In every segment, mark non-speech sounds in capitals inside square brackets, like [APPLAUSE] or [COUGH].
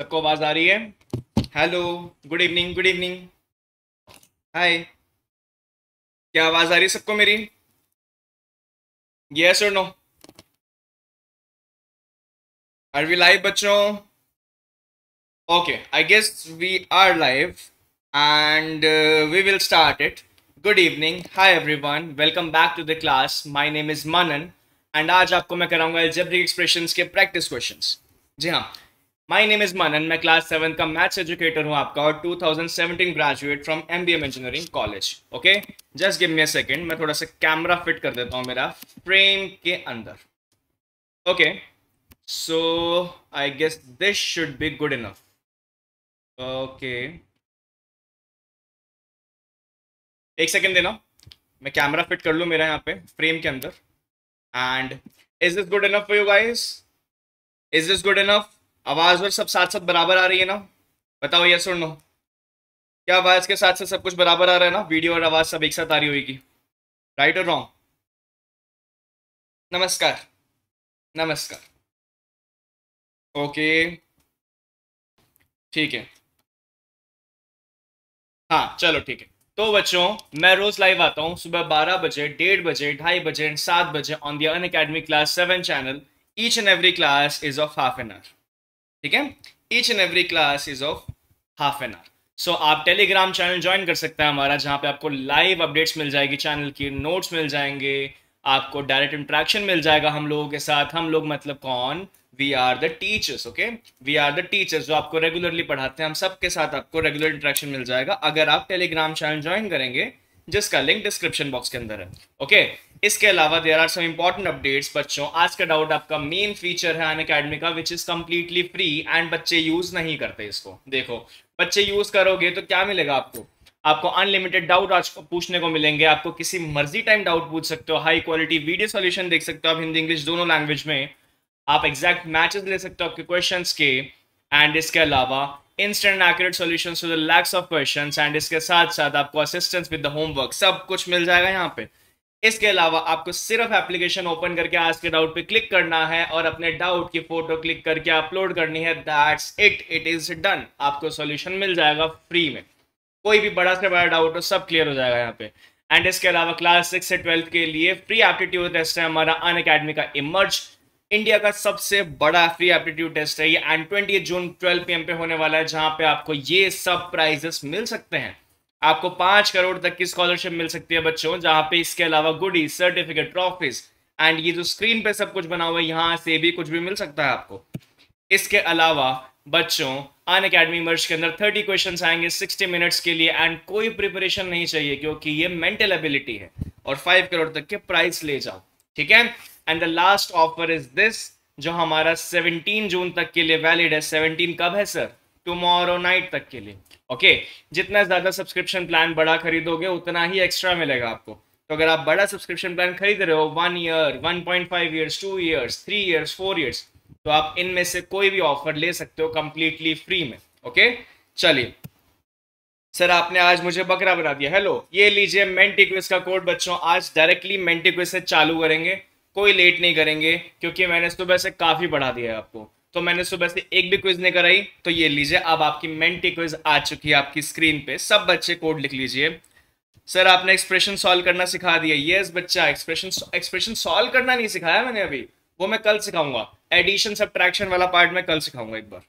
सबको आवाज आ रही है hello good evening good evening hi क्या आवाज आ रही है सबको मेरी यस और नो आर वी लाइव बच्चों okay I guess we are live and we will start it good evening hi everyone welcome back to the class my name is Manan and आज आपको मैं कराऊंगा एल्जेब्रिक एक्सप्रेशंस के practice questions जी हाँ my name is Manan मैं class seven का maths educator हूँ आपका और 2017 graduate from M engineering college okay just give me a second मैं थोड़ा सा कैमरा फिट कर देता हूँ मेरा फ्रेम के अंदर okay so I guess this should be good enough okay एक सेकेंड देना मैं कैमरा फिट कर लूँ मेरा यहाँ पे फ्रेम के अंदर and is this good enough for you guys is this good enough आवाज और सब साथ साथ बराबर आ रही है ना बताओ यस सुन लो क्या आवाज के साथ साथ सब कुछ बराबर आ रहा है ना वीडियो और आवाज सब एक साथ आ रही होगी राइट और रॉन्ग नमस्कार नमस्कार ओके ठीक है हाँ चलो ठीक है तो बच्चों मैं रोज लाइव आता हूँ सुबह बारह बजे डेढ़ बजे ढाई बजे एंड सात बजे on the Unacademy class seven channel each and every class is of half an hour ठीक है each and every class is of half an hour so आप टेलीग्राम चैनल ज्वाइन कर सकते हैं हमारा जहां पे आपको लाइव अपडेट्स मिल जाएगी चैनल की नोट्स मिल जाएंगे आपको डायरेक्ट इंट्रैक्शन मिल जाएगा हम लोगों के साथ हम लोग मतलब कौन we are the teachers okay we are the teachers जो आपको रेगुलरली पढ़ाते हैं हम सबके साथ आपको रेगुलर इंट्रैक्शन मिल जाएगा अगर आप टेलीग्राम चैनल ज्वाइन करेंगे जिसका लिंक डिस्क्रिप्शन बॉक्स के अंदर है ओके okay? इसके अलावा there are some important updates बच्चों आज का डाउट आपका मेन फीचर है अन अकेडमी का which is completely free and बच्चे यूज नहीं करते इसको देखो बच्चे यूज करोगे तो क्या मिलेगा आपको आपको अनलिमिटेड डाउट आज पूछने को मिलेंगे आपको किसी मर्जी टाइम डाउट पूछ सकते हो हाई क्वालिटी वीडियो सॉल्यूशन देख सकते हो आप हिंदी इंग्लिश दोनों लैंग्वेज में आप एग्जैक्ट मैचेस ले सकते हो आपके क्वेश्चंस के एंड इसके अलावा instant accurate solutions to the lakhs of questions and इसके साथ साथ आपको असिस्टेंस विद द होमवर्क सब कुछ मिल जाएगा यहाँ पे इसके अलावा आपको सिर्फ एप्लीकेशन ओपन करके आज के डाउट पे क्लिक करना है और अपने डाउट की फोटो क्लिक करके अपलोड करनी है that's it it is done आपको सॉल्यूशन मिल जाएगा फ्री में कोई भी बड़ा से बड़ा डाउट हो सब क्लियर हो जाएगा यहाँ पे एंड इसके अलावा क्लास सिक्स से ट्वेल्थ के लिए फ्री एप्टीट्यूड टेस्ट है हमारा अन अकेडमी का इमर्ज इंडिया का सबसे बड़ा फ्री एप्टीट्यूड टेस्ट है ये and twenty June twelve P पे होने वाला है जहाँ पे आपको ये सब प्राइजेस मिल सकते हैं आपको पांच करोड़ तक की स्कॉलरशिप मिल सकती है बच्चों जहां पे इसके अलावा गुडी सर्टिफिकेट ट्रॉफीज एंड ये जो स्क्रीन पे सब कुछ बना हुआ है यहाँ से भी कुछ भी मिल सकता है आपको इसके अलावा बच्चों अन अकेडमी मर्ज के अंदर थर्टी क्वेश्चन आएंगे सिक्सटी मिनट्स के लिए एंड कोई प्रिपरेशन नहीं चाहिए क्योंकि ये मेंटल एबिलिटी है और फाइव करोड़ तक के प्राइस ले जाओ ठीक है and the last offer is this जो हमारा सेवनटीन जून तक के लिए वैलिड है सेवनटीन कब है सर टुमारो नाइट तक के लिए ओके जितना ज़्यादा सब्सक्रिप्शन प्लान बड़ा खरीदोगे उतना ही एक्स्ट्रा मिलेगा आपको तो अगर आप बड़ा सब्सक्रिप्शन प्लान खरीद रहे हो one year one point five years two years three years four years तो आप इनमें से कोई भी ऑफर ले सकते हो कंप्लीटली फ्री में ओके चलिए सर आपने आज मुझे बकरा बना दिया हेलो ये लीजिए मेंटिक्विज का कोड बच्चों आज डायरेक्टली मेंटिक्विज से चालू करेंगे कोई लेट नहीं करेंगे क्योंकि मैंने सुबह से काफ़ी बढ़ा दिया है आपको तो मैंने सुबह से एक भी क्विज नहीं कराई तो ये लीजिए अब आपकी मेंटी क्विज आ चुकी है आपकी स्क्रीन पे सब बच्चे कोड लिख लीजिए सर आपने एक्सप्रेशन सॉल्व करना सिखा दिया यस बच्चा एक्सप्रेशन एक्सप्रेशन सॉल्व करना नहीं सिखाया मैंने अभी वो मैं कल सिखाऊंगा एडिशन सब वाला पार्ट में कल सिखाऊंगा एक बार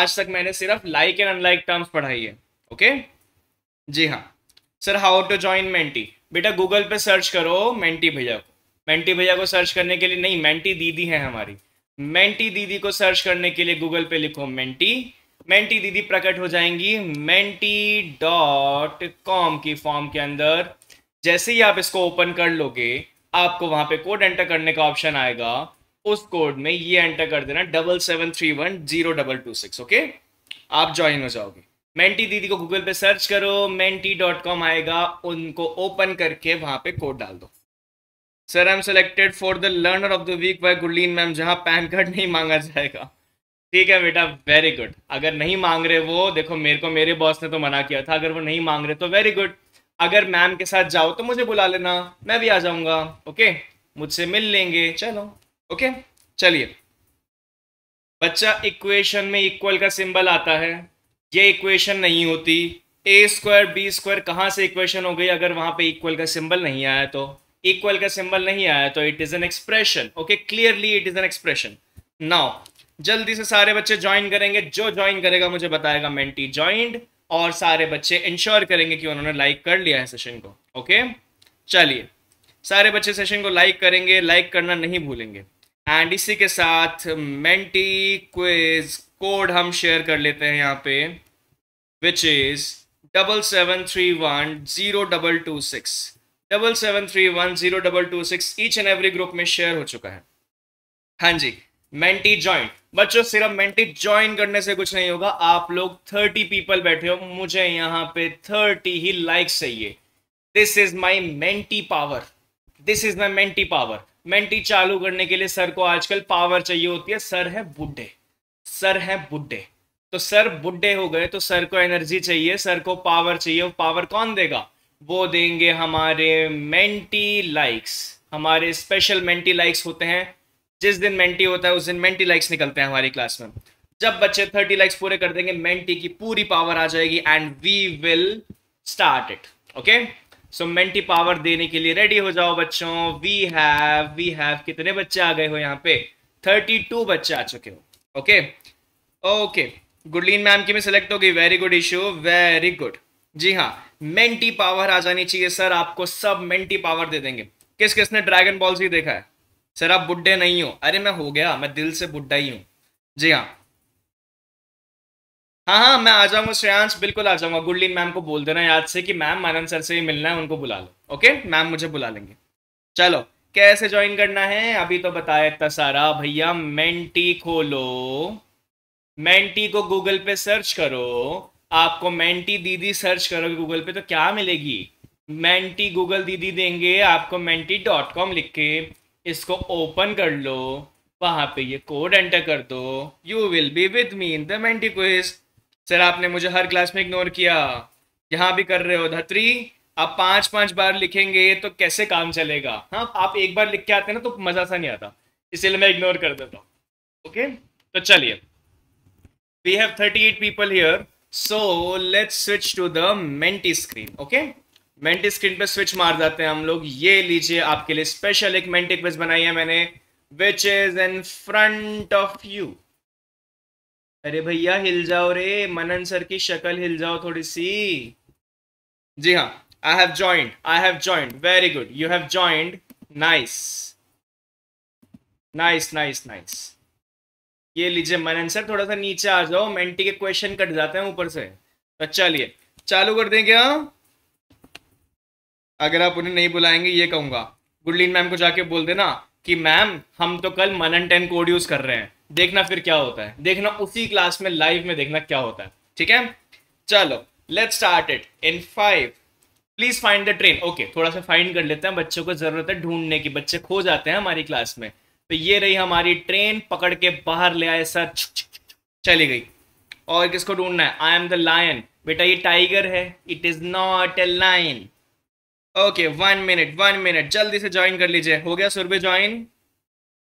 आज तक मैंने सिर्फ लाइक एंड अनलाइक टर्म्स पढ़ाई है ओके जी हाँ sir how to join Menti बेटा गूगल पे सर्च करो मेंटी भैया को मेंटी भैया को सर्च करने के लिए नहीं मेंटी दीदी है हमारी मेंटी दीदी को सर्च करने के लिए गूगल पे लिखो मेंटी मेंटी दीदी प्रकट हो जाएंगी मेंटी डॉट कॉम की फॉर्म के अंदर जैसे ही आप इसको ओपन कर लोगे आपको वहां पे कोड एंटर करने का ऑप्शन आएगा उस कोड में ये एंटर कर देना double seven three one zero double two six okay आप ज्वाइन हो जाओगे मेंटी दीदी को गूगल पे सर्च करो मेंटी डॉट कॉम आएगा उनको ओपन करके वहां पे कोड डाल दो sir I am selected for the learner of the week by Gurleen ma'am जहाँ पैन कार्ड नहीं मांगा जाएगा ठीक है बेटा वेरी गुड अगर नहीं मांग रहे वो देखो मेरे को मेरे बॉस ने तो मना किया था अगर वो नहीं मांग रहे तो वेरी गुड अगर मैम के साथ जाओ तो मुझे बुला लेना मैं भी आ जाऊंगा ओके मुझसे मिल लेंगे चलो ओके चलिए बच्चा इक्वेशन में इक्वल का सिंबल आता है ये इक्वेशन नहीं होती ए स्क्वायर बी स्क्वायर कहाँ से इक्वेशन हो गई अगर वहाँ पे इक्वल का सिंबल नहीं आया तो इक्वल का सिंबल नहीं आया तो it is an expression okay clearly it is an expression now जल्दी से सारे बच्चे ज्वाइन करेंगे जो ज्वाइन करेगा मुझे बताएगा मेंटी ज्वाइंड और सारे बच्चे इंश्योर करेंगे कि उन्होंने लाइक कर लिया है सेशन को ओके चलिए सारे बच्चे सेशन को लाइक करेंगे लाइक करना नहीं भूलेंगे एंड इसी के साथ मेंटी क्विज कोड हम शेयर कर लेते हैं यहाँ पे which is double seven three one zero double two six double seven three one zero double two six each and every group में शेयर हो चुका है हाँ जी मेंटी ज्वाइन बच्चों सिर्फ मेंटी ज्वाइन करने से कुछ नहीं होगा आप लोग थर्टी पीपल बैठे हो मुझे यहाँ पे थर्टी ही लाइक्स चाहिए this is my Menti power this is my Menti power Menti चालू करने के लिए सर को आजकल पावर चाहिए होती है सर है बुढ़े सर है बुढ़े तो सर बुढ़े हो गए तो सर को एनर्जी चाहिए सर को पावर चाहिए वो पावर कौन देगा वो देंगे हमारे मेंटी लाइक्स हमारे स्पेशल मेंटी लाइक्स होते हैं जिस दिन मेंटी होता है उस दिन मेंटी लाइक्स निकलते हैं हमारी क्लास में जब बच्चे थर्टी लाइक्स पूरे कर देंगे मेंटी की पूरी पावर आ जाएगी and we will start it okay so Menti power देने के लिए रेडी हो जाओ बच्चों वी हैव वी हैव कितने बच्चे आ गए हो यहाँ पे थर्टी टू बच्चे आ चुके हो ओके ओके गुडलीन मैम की में सिलेक्ट हो गई very good Ishu very good जी हाँ मेंटी पावर आ जानी चाहिए सर आपको सब मेंटी पावर दे देंगे किस किस ने ड्रैगन बॉल ही देखा है सर आप बुड्ढे नहीं हो अरे मैं हो गया मैं दिल से बुड्ढा ही हूं जी हाँ हाँ हाँ मैं आ जाऊंगा श्रेयांश बिल्कुल आ जाऊंगा गुडलिन मैम को बोल देना याद से कि मैम मानन सर से ही मिलना है उनको बुला लो ओके मैम मुझे बुला लेंगे चलो कैसे ज्वाइन करना है अभी तो बताया इतना सारा भैया मेंटी खोलो मेंटी को गूगल पे सर्च करो आपको मेंटी दीदी सर्च करोगे गूगल पे तो क्या मिलेगी मेंटी गूगल दीदी देंगे आपको मेंटी डॉट कॉम लिख के इसको ओपन कर लो वहाँ पे ये कोड एंटर कर दो you will be with me in the Menti quiz sir आपने मुझे हर क्लास में इग्नोर किया यहाँ भी कर रहे हो धत्री आप पांच पांच बार लिखेंगे तो कैसे काम चलेगा हाँ आप एक बार लिख के आते ना तो मजा सा नहीं आता इसीलिए मैं इग्नोर कर देता हूँ ओके तो चलिए we have thirty eight people here so let's switch to the Menti screen okay Menti screen पे स्विच मार जाते हैं हम लोग ये लीजिए आपके लिए स्पेशल एक मेंटी क्विज बनाई है मैंने which is in front of you अरे भैया हिल जाओ रे मनन सर की शक्ल हिल जाओ थोड़ी सी जी हाँ I have joined I have joined very good you have joined nice nice nice nice ये लीजिए मन आंसर थोड़ा सा नीचे आ जाओ मेंटी के क्वेश्चन कट जाते हैं ऊपर से तो चलिए चालू कर दें क्या अगर आप उन्हें नहीं बुलाएंगे ये कहूंगा गुडलीन मैम को जाके बोल देना कि मैम हम तो कल मनन टेन कोड यूज कर रहे हैं देखना फिर क्या होता है देखना उसी क्लास में लाइव में देखना क्या होता है ठीक है चलो let start it in five please find the train okay थोड़ा सा फाइंड कर लेते हैं बच्चों को जरूरत है ढूंढने की बच्चे खो जाते हैं हमारी क्लास में तो ये रही हमारी ट्रेन पकड़ के बाहर ले आए सर चली गई और किसको ढूंढना है आई एम द लायन बेटा ये टाइगर है it is not a line okay one minute one minute जल्दी से ज्वाइन कर लीजिए हो गया सुरभि ज्वाइन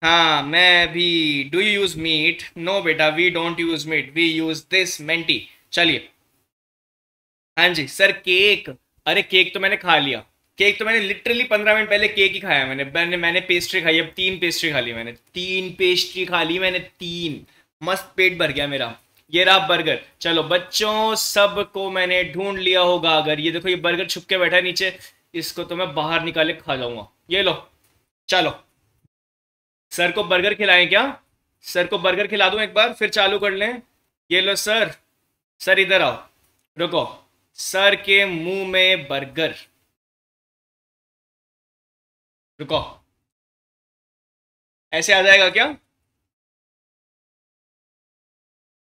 हाँ मैं भी do you use Meet no बेटा we don't use Meet we use this Menti चलिए हाँ जी सर केक अरे केक तो मैंने खा लिया केक तो मैंने लिटरली पंद्रह मिनट पहले केक ही खाया मैंने मैंने मैंने पेस्ट्री खाई अब तीन पेस्ट्री खा ली मैंने तीन पेस्ट्री खा ली मैंने तीन मस्त पेट भर गया मेरा ये रहा बर्गर चलो बच्चों सब को मैंने ढूंढ लिया होगा अगर ये देखो ये बर्गर छुप के बैठा है नीचे इसको तो मैं बाहर निकाल के खा जाऊंगा ये लो चलो सर को बर्गर खिलाएं क्या सर को बर्गर खिला दूं एक बार फिर चालू कर लें ये लो सर सर इधर आओ रुको सर के मुंह में बर्गर रुको ऐसे आ जाएगा क्या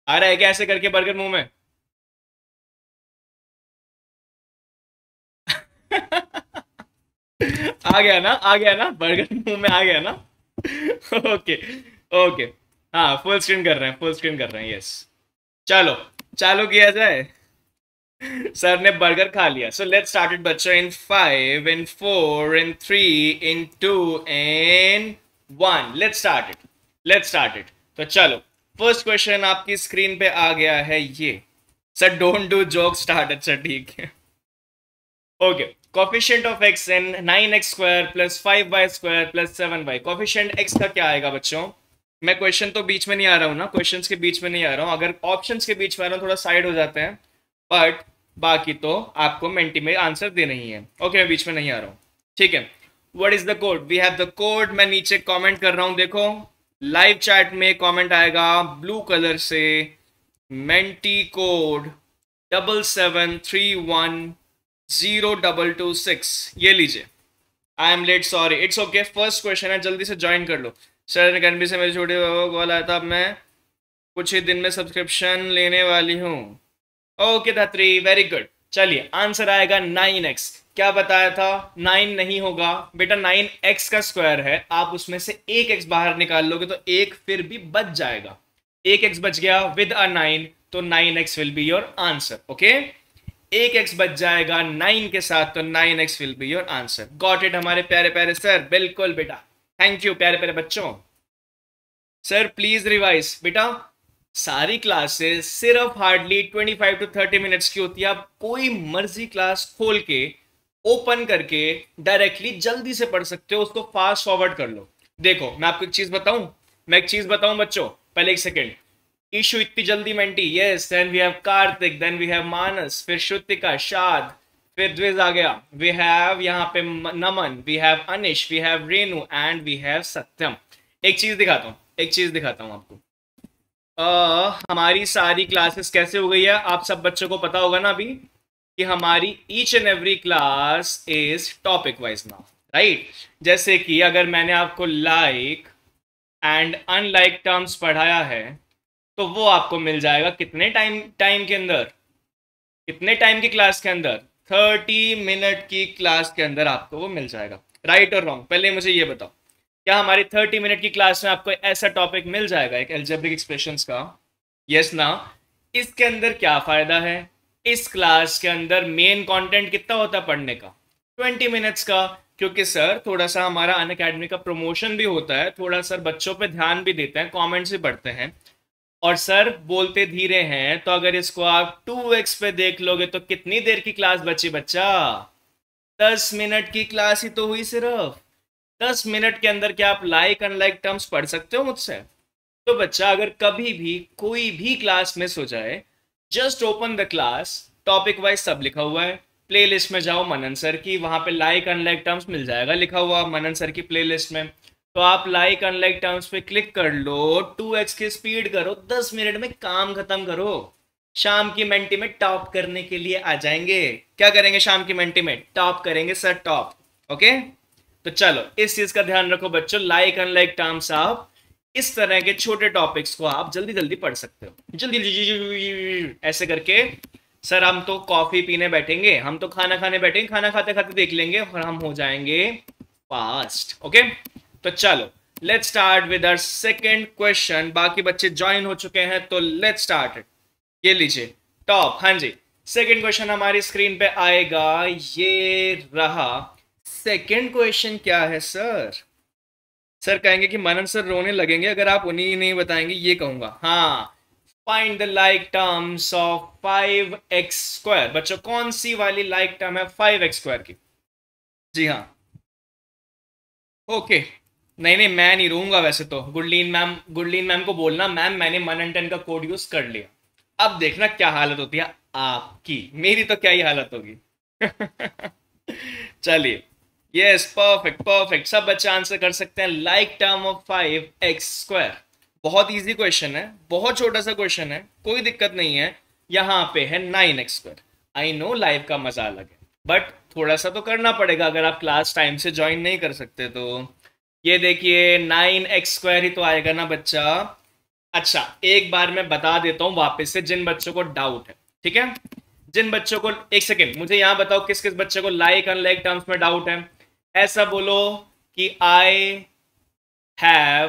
आ रहा है क्या ऐसे करके बर्गर मुंह में [LAUGHS] आ गया ना आ गया ना बर्गर मुंह में आ गया ना ओके [LAUGHS] ओके हाँ फुल स्क्रीन कर रहे हैं फुल स्क्रीन कर रहे हैं यस चलो चालू किया जाए सर ने बर्गर खा लिया सो लेट स्टार्ट इट बच्चों in five in four in three in two and one let start it let start it तो चलो फर्स्ट क्वेश्चन आपकी स्क्रीन पे आ गया है ये sir don't do joke start अच्छा ठीक है okay coefficient of x in nine x square plus five y square plus seven y coefficient x का क्या आएगा बच्चों मैं क्वेश्चन तो बीच में नहीं आ रहा हूँ ना क्वेश्चंस के बीच में नहीं आ रहा हूँ अगर ऑप्शंस के बीच में आ रहा हूँ थोड़ा साइड हो जाते हैं बट बाकी तो आपको मेंटी में आंसर देना ही है ओके मैं बीच में नहीं आ रहा हूँ ठीक है what is the code we have the code मैं नीचे कॉमेंट कर रहा हूँ देखो लाइव चैट में कॉमेंट आएगा ब्लू कलर से Menti code double seven three one zero double two six ये लीजिए I am late sorry it's okay first question है जल्दी से ज्वाइन कर लो सर अकेडमी से मेरे छोटे बाबा कॉल आया था मैं कुछ ही दिन में सब्सक्रिप्शन लेने वाली हूँ ओके दात्री वेरी गुड चलिए आंसर आएगा नाइन एक्स क्या बताया था नाइन नहीं होगा बेटा नाइन एक्स का स्क्वायर है आप उसमें से एक एक्स बाहर निकाल लोगे तो एक फिर भी बच जाएगा एक एक्स बच गया विद अ नाइन तो nine x will be your answer okay एक एक्स बच जाएगा नाइन के साथ तो nine x will be your answer got it हमारे प्यारे प्यारे सर बिल्कुल बेटा थैंक यू प्यारे प्यारे बच्चों सर प्लीज रिवाइज बेटा सारी क्लासेस सिर्फ हार्डली 25 टू थर्टी मिनट्स की होती है आप कोई मर्जी क्लास खोल के ओपन करके डायरेक्टली जल्दी से पढ़ सकते हो उसको फास्ट फॉरवर्ड कर लो देखो मैं आपको एक चीज बताऊं मैं एक चीज बताऊं बच्चों पहले एक सेकेंड ईशु इतनी जल्दी Menti yes then we have Kartik then we have Manas फिर श्रुतिका शाद फिर द्विज आ गया वी हैव यहाँ पे Naman we have Anish we have Renu and we have Satyam एक चीज दिखाता हूँ एक चीज दिखाता हूँ आपको आ, हमारी सारी क्लासेस कैसे हो गई है आप सब बच्चों को पता होगा ना अभी कि हमारी each and every class is topic wise now right जैसे कि अगर मैंने आपको लाइक एंड अनलाइक टर्म्स पढ़ाया है तो वो आपको मिल जाएगा कितने टाइम टाइम के अंदर कितने टाइम की क्लास के अंदर थर्टी मिनट की क्लास के अंदर आपको वो मिल जाएगा राइट और रॉन्ग पहले मुझे ये बताओ क्या हमारी थर्टी मिनट की क्लास में आपको ऐसा टॉपिक मिल जाएगा एक एल्जेब्रिक एक्सप्रेशन का यस ना इसके अंदर क्या फ़ायदा है इस क्लास के अंदर मेन कंटेंट कितना होता है पढ़ने का 20 मिनट्स का क्योंकि सर थोड़ा सा हमारा अन अकेडमी का प्रमोशन भी होता है थोड़ा सर बच्चों पे ध्यान भी देते हैं कमेंट्स भी पढ़ते हैं और सर बोलते धीरे हैं तो अगर इसको आप टू एक्स पे देख लोगे तो कितनी देर की क्लास बची बच्चा दस मिनट की क्लास ही तो हुई सिर्फ दस मिनट के अंदर क्या आप लाइक अनलाइक टर्म्स पढ़ सकते हो मुझसे तो बच्चा अगर कभी भी कोई भी क्लास मिस हो जाए just open the class topic wise सब लिखा हुआ है प्लेलिस्ट में जाओ मनन सर की वहां पे लाइक अनलाइक टर्म्स मिल जाएगा लिखा हुआ मनन सर की प्लेलिस्ट में तो आप लाइक अनलाइक टर्म्स पे क्लिक कर लो टू एक्स की स्पीड करो दस मिनट में काम खत्म करो शाम की मेंटी में टॉप करने के लिए आ जाएंगे क्या करेंगे शाम की मेंटी में टॉप करेंगे सर टॉप ओके तो चलो इस चीज का ध्यान रखो बच्चों लाइक अनलाइक टर्म्स आप इस तरह के छोटे टॉपिक्स को आप जल्दी जल्दी पढ़ सकते हो जल्दी ऐसे करके सर हम तो कॉफी पीने बैठेंगे हम तो खाना खाने बैठेंगे खाना खाते खाते देख लेंगे और हम हो जाएंगे फास्ट ओके तो चलो let's start with our second question बाकी बच्चे ज्वाइन हो चुके हैं तो लेट्स स्टार्ट ये लीजिए टॉप हाँ जी सेकेंड क्वेश्चन हमारी स्क्रीन पे आएगा ये रहा सेकेंड क्वेश्चन क्या है सर सर कहेंगे कि मनन सर रोने लगेंगे अगर आप उन्हीं नहीं बताएंगे ये कहूंगा हाँ find the like terms of five x square बच्चों कौन सी वाली लाइक टर्म है फाइव एक्स स्क्वायर की जी हाँ ओके नहीं नहीं मैं नहीं रोऊंगा वैसे तो गुडलीन मैम गुडलीन मैम को बोलना मैम मैंने मनन का कोड यूज कर लिया अब देखना क्या हालत होती है आपकी मेरी तो क्या ही हालत होगी [LAUGHS] चलिए यस परफेक्ट परफेक्ट सब बच्चे आंसर कर सकते हैं like term of five x square बहुत इजी क्वेश्चन है बहुत छोटा सा क्वेश्चन है कोई दिक्कत नहीं है यहाँ पे है nine x square I know live का मजा अलग है बट थोड़ा सा तो करना पड़ेगा अगर आप क्लास टाइम से ज्वाइन नहीं कर सकते तो ये देखिए नाइन एक्स स्क्वायर ही तो आएगा ना बच्चा अच्छा एक बार मैं बता देता हूँ वापस से जिन बच्चों को डाउट है ठीक है जिन बच्चों को एक सेकेंड मुझे यहाँ बताओ किस किस बच्चे को लाइक अनलाइक टर्म्स में डाउट है ऐसा बोलो कि आई हैव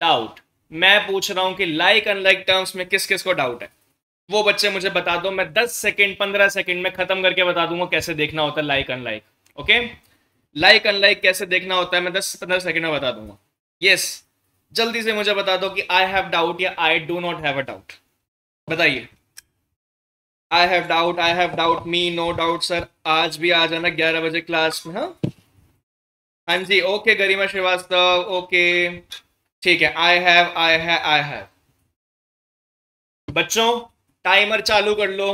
डाउट मैं पूछ रहा हूं कि लाइक अनलाइक टर्म्स में किस किस को डाउट है वो बच्चे मुझे बता दो मैं 10 सेकंड 15 सेकंड में खत्म करके बता दूंगा कैसे देखना होता है like unlike okay like unlike कैसे देखना होता है मैं 10 पंद्रह सेकंड में बता दूंगा यस yes, जल्दी से मुझे बता दो कि आई हैव डाउट या I do not have a doubt बताइए I have doubt I have doubt me no doubt sir आज भी आ जाना ग्यारह बजे क्लास में हाँ हाँ जी ओके गरिमा श्रीवास्तव ओके ठीक है I have I have I have बच्चों टाइमर चालू कर लो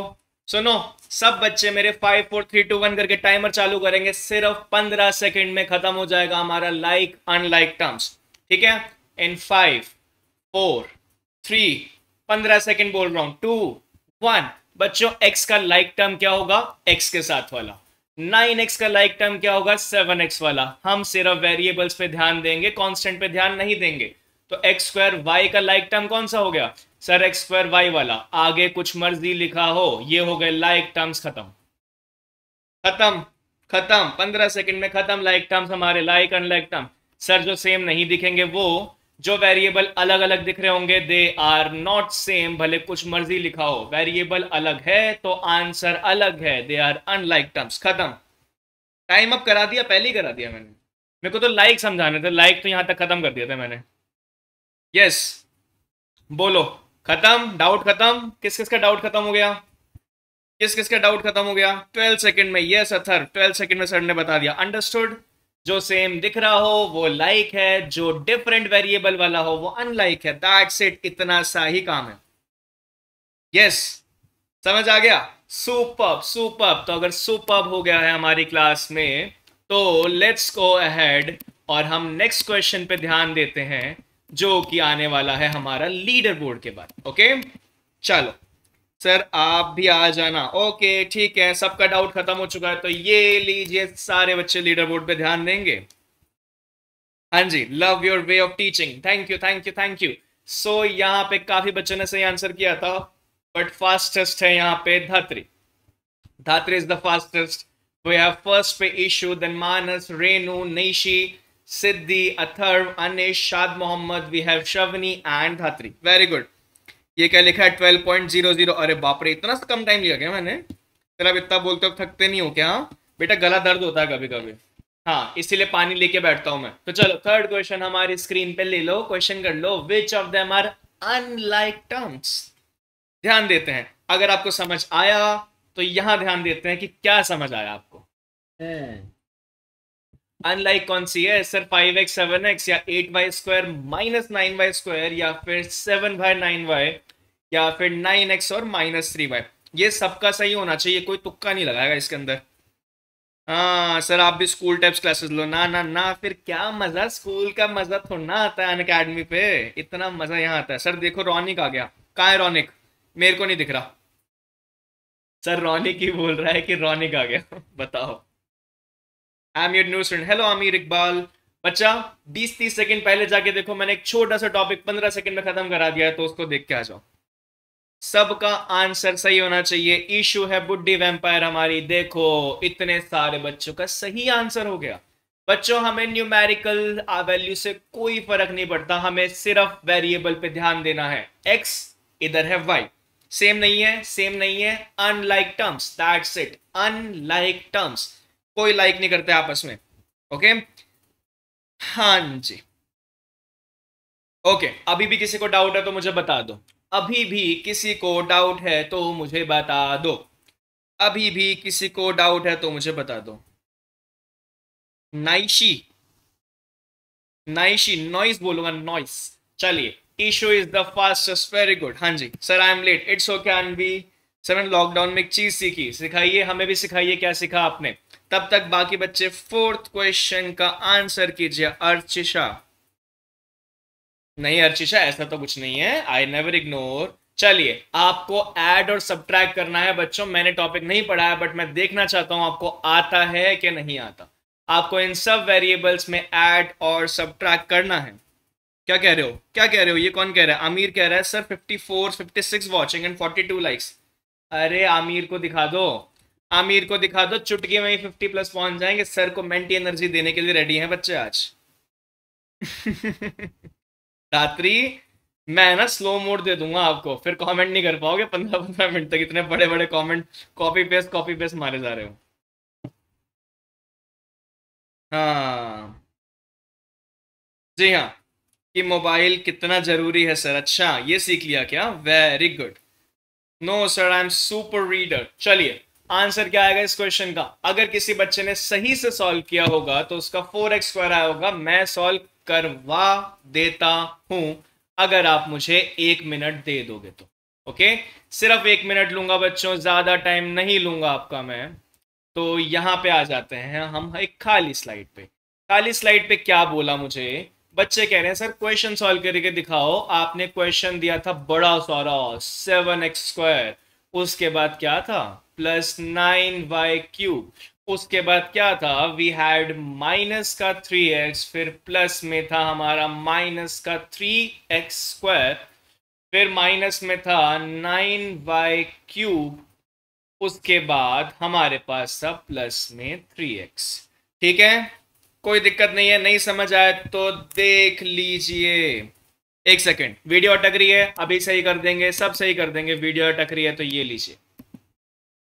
सुनो सब बच्चे मेरे five four three two one करके टाइमर चालू करेंगे सिर्फ पंद्रह सेकंड में खत्म हो जाएगा हमारा लाइक अनलाइक टर्म्स ठीक है इन फाइव फोर थ्री पंद्रह सेकंड बोल रहा हूं टू वन बच्चों एक्स का लाइक टर्म क्या होगा एक्स के साथ वाला नाइन एक्स का लाइक टर्म क्या होगा सेवन एक्स वाला हम सिर्फ वेरिएबल्स पे ध्यान देंगे कॉन्स्टेंट पे ध्यान नहीं देंगे तो एक्स स्क्वायर वाई का लाइक टर्म कौन सा हो गया सर एक्स स्क्वायर वाई वाला आगे कुछ मर्जी लिखा हो ये हो गए लाइक टर्म्स खत्म खत्म खत्म पंद्रह सेकंड में खत्म लाइक टर्म्स हमारे लाइक अनलाइक टर्म सर जो सेम नहीं दिखेंगे वो जो वेरिएबल अलग अलग दिख रहे होंगे दे आर नॉट सेम भले कुछ मर्जी लिखा हो वेरिएबल अलग है तो आंसर अलग है दे आर अनलाइक टर्म्स खत्म टाइम अप करा दिया पहले ही करा दिया मैंने मेरे को तो लाइक समझाने थे लाइक तो यहां तक खत्म कर दिया था मैंने यस बोलो खत्म डाउट खत्म किस किस का डाउट खत्म हो गया किस किस का डाउट खत्म हो गया ट्वेल्व सेकंड में यस अथर ट्वेल्व सेकंड में सर ने बता दिया अंडरस्टूड जो सेम दिख रहा हो वो लाइक like है जो डिफरेंट वेरिएबल वाला हो वो अनलाइक है दैट्स इट इतना सा ही काम है यस yes, समझ आ गया सुपर सुपर तो अगर सुपर हो गया है हमारी क्लास में तो लेट्स गो अहेड और हम नेक्स्ट क्वेश्चन पे ध्यान देते हैं जो कि आने वाला है हमारा लीडर बोर्ड के बाद ओके चलो सर आप भी आ जाना ओके ठीक है सबका डाउट खत्म हो चुका है तो ये लीजिए सारे बच्चे लीडर बोर्ड पे ध्यान देंगे हाँ जी love your way of teaching thank you thank you thank you so यहाँ पे काफी बच्चों ने सही आंसर किया था बट फास्टेस्ट है यहाँ पे Dhatri Dhatri is the fastest we have first पे Ishu then Manas Renu Naishi Siddhi Atharv Anish Shad Mohammad we have Shavni and Dhatri very good ये क्या लिखा है ट्वेल्व पॉइंट जीरो जीरो अरे बाप रे इतना कम टाइम लिया गया मैंने सर अब इतना बोलते हो थकते नहीं हो क्या बेटा गला दर्द होता है कभी कभी हाँ इसीलिए पानी लेके बैठता हूं मैं तो चलो थर्ड क्वेश्चन हमारी स्क्रीन पे ले लो क्वेश्चन कर लो which of them are unlike terms ध्यान देते हैं अगर आपको समझ आया तो यहां ध्यान देते हैं कि क्या समझ आया आपको अनलाइक कौन सी है sir five x seven x या eight y square minus nine y square या फिर सेवन बाय नाइन वाई या फिर नाइन एक्स और माइनस थ्री वाई ये सबका सही होना चाहिए कोई तुक्का नहीं लगाएगा इसके अंदर हाँ सर आप भी स्कूल टाइप्स क्लासेस लो ना ना ना फिर क्या मजा स्कूल का मजा थोड़ा आता है अन अकेडमी पे इतना मजा यहाँ आता है सर देखो रॉनिक आ गया कहाँ है रॉनिक मेरे को नहीं दिख रहा सर रॉनिक ही बोल रहा है कि रॉनिक आ गया [LAUGHS] बताओ आमिर एम हेलो आमिर इकबाल बच्चा 20-30 सेकंड पहले जाके देखो मैंने एक छोटा सा टॉपिक 15 सेकंड में खत्म करा दिया है तो उसको देख के आ जाओ सबका आंसर सही होना चाहिए इशू है बुढ़ी वेम्पायर हमारी देखो इतने सारे बच्चों का सही आंसर हो गया बच्चों हमें न्यूमेरिकल वैल्यू से कोई फर्क नहीं पड़ता हमें सिर्फ वेरिएबल पे ध्यान देना है एक्स इधर है वाई सेम नहीं है सेम नहीं है unlike terms that's it unlike terms कोई लाइक नहीं करते आपस में ओके हाँ जी ओके अभी भी किसी को डाउट है तो मुझे बता दो अभी भी किसी को डाउट है तो मुझे बता दो अभी भी किसी को डाउट है तो मुझे बता दो नाइशी नाइशी नॉइस बोलूंगा नॉइस चलिए Ishu is the fastest very good हाँ जी sir I am late it's okay be sir मैंने लॉकडाउन में एक चीज सीखी सिखाइए हमें भी सिखाइए क्या सीखा आपने तब तक बाकी बच्चे फोर्थ क्वेश्चन का आंसर कीजिए अर्चिशा नहीं अर्चिशा ऐसा तो कुछ नहीं है आई नेवर इग्नोर चलिए आपको ऐड और सब करना है बच्चों मैंने टॉपिक नहीं पढ़ाया बट मैं देखना चाहता हूं आपको आता है कि नहीं आता आपको इन सब वेरिएबल्स में ऐड और सब करना है क्या कह रहे हो क्या कह रहे हो ये कौन कह रहा है आमिर कह रहा है सर 54 56 वाचिंग एंड 42 लाइक्स अरे आमिर को दिखा दो आमिर को दिखा दो चुटकी में फिफ्टी प्लस पहुंच जाएंगे सर को मेंटी एनर्जी देने के लिए रेडी हैं बच्चे आज [LAUGHS] रात्रि मैं ना स्लो मोड दे दूंगा आपको फिर कमेंट नहीं कर पाओगे पंद्रह पंद्रह मिनट तक इतने बड़े बड़े comment copy paste copy paste मारे जा रहे हो हाँ जी हाँ कि मोबाइल कितना जरूरी है सर अच्छा ये सीख लिया क्या very good no sir I am super reader चलिए आंसर क्या आएगा इस क्वेश्चन का अगर किसी बच्चे ने सही से सॉल्व किया होगा तो उसका फोर एक्स स्क्वायर आया होगा मैं सॉल्व करवा देता हूं अगर आप मुझे एक मिनट दे दोगे तो ओके सिर्फ एक मिनट लूंगा बच्चों ज्यादा टाइम नहीं लूंगा आपका मैं तो यहां पे आ जाते हैं हम एक खाली स्लाइड पे खाली स्लाइड पे क्या बोला मुझे बच्चे कह रहे हैं सर क्वेश्चन सॉल्व करके दिखाओ आपने क्वेश्चन दिया था बड़ा सौरा सेवन एक्स स्क्वायर उसके बाद क्या था प्लस नाइन वाई क्यूब उसके बाद क्या था वी हैड माइनस का थ्री एक्स फिर प्लस में था हमारा माइनस का थ्री एक्स स्क्वायर फिर माइनस में था नाइन वाई क्यूब उसके बाद हमारे पास था प्लस में थ्री एक्स ठीक है कोई दिक्कत नहीं है नहीं समझ आए तो देख लीजिए एक सेकेंड वीडियो अटक रही है अभी सही कर देंगे सब सही कर देंगे वीडियो अटक रही है तो ये लीजिए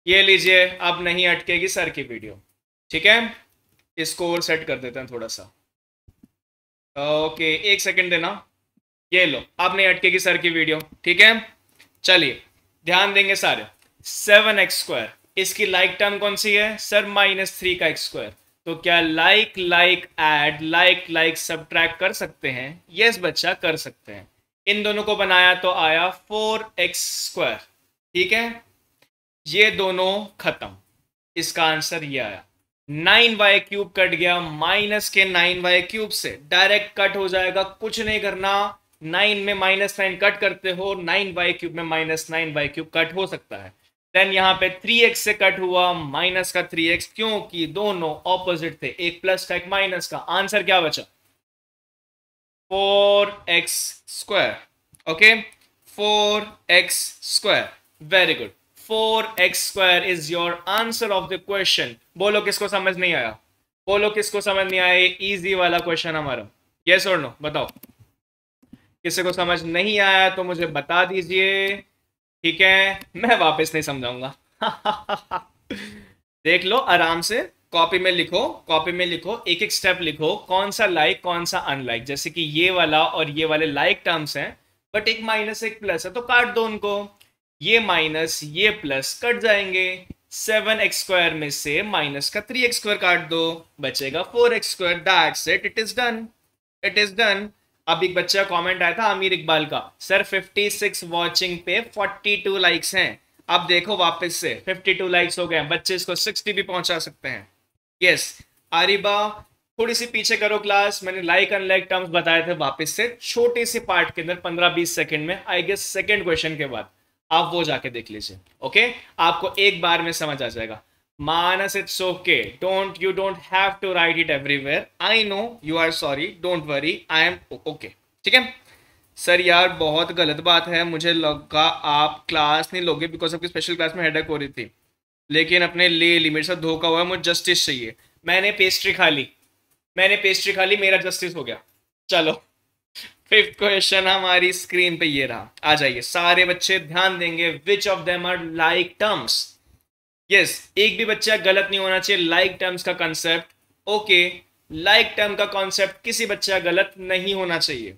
ये लीजिए अब नहीं अटकेगी सर की वीडियो ठीक है इसको और सेट कर देते हैं थोड़ा सा ओके एक सेकंड देना ये लो अब नहीं अटकेगी सर की वीडियो ठीक है चलिए ध्यान देंगे सारे सेवन एक्स स्क्वायर इसकी लाइक टर्म कौन सी है सर माइनस थ्री का एक्स स्क्वायर तो क्या like like add like like सब कर सकते हैं यस yes, बच्चा कर सकते हैं इन दोनों को बनाया तो आया फोर एक्स स्क्वायर ठीक है ये दोनों खत्म इसका आंसर ये आया नाइन वाई क्यूब कट गया माइनस के नाइन वाई क्यूब से डायरेक्ट कट हो जाएगा कुछ नहीं करना नाइन में माइनस नाइन कट करते हो नाइन वाई क्यूब में minus nine y cube cut हो सकता है देन यहाँ पे थ्री एक्स से कट हुआ माइनस का थ्री एक्स क्योंकि दोनों ऑपोजिट थे एक प्लस का एक माइनस का आंसर क्या बचा four x square okay four x square very good four x square is your answer of the question बोलो किसको समझ नहीं आया बोलो किसको समझ नहीं आया इजी वाला क्वेश्चन हमारा यस और नो बताओ किसी को समझ नहीं आया तो मुझे बता दीजिए ठीक है मैं वापस नहीं समझाऊंगा [LAUGHS] देख लो आराम से कॉपी में लिखो कॉपी में लिखो एक एक स्टेप लिखो कौन सा लाइक like, कौन सा अनलाइक जैसे कि ये वाला और ये वाले लाइक like टर्म्स हैं बट एक माइनस एक प्लस है तो काट दो उनको ये माइनस ये प्लस कट जाएंगे सेवन एक्स स्क्वायर में से माइनस का थ्री एक्स स्क्वायर काट दो बचेगा four x square that's it it is done it is done अब एक बच्चा कमेंट आया था आमिर इकबाल का सर 56 वाचिंग पे 42 लाइक्स हैं अब देखो वापस से 52 लाइक्स हो गए बच्चे इसको 60 भी पहुंचा सकते हैं यस आरिबा थोड़ी सी पीछे करो क्लास मैंने लाइक अनलाइक टर्म्स बताए थे वापस से छोटे से पार्ट के अंदर 15-20 सेकंड में आई गेस सेकंड क्वेश्चन के बाद आप वो जाके देख लीजिए ओके आपको एक बार में समझ आ जाएगा Manas it's okay don't you don't have to write it everywhere I know you are sorry don't worry I am okay ठीक है सर यार बहुत गलत बात है मुझे लगा आप क्लास नहीं लोगे बिकॉज आपकी स्पेशल क्लास में हेडेक हो रही थी लेकिन अपने ले ली मेरे साथ धोखा हुआ है मुझे जस्टिस चाहिए मैंने पेस्ट्री खा ली मैंने पेस्ट्री खा ली मेरा जस्टिस हो गया चलो फिफ्थ क्वेश्चन हमारी स्क्रीन पे ये रहा आ जाइए सारे बच्चे ध्यान देंगे which of them are like terms yes एक भी बच्चा गलत नहीं होना चाहिए लाइक टर्म्स का कॉन्सेप्ट ओके लाइक टर्म का कॉन्सेप्ट किसी बच्चा गलत नहीं होना चाहिए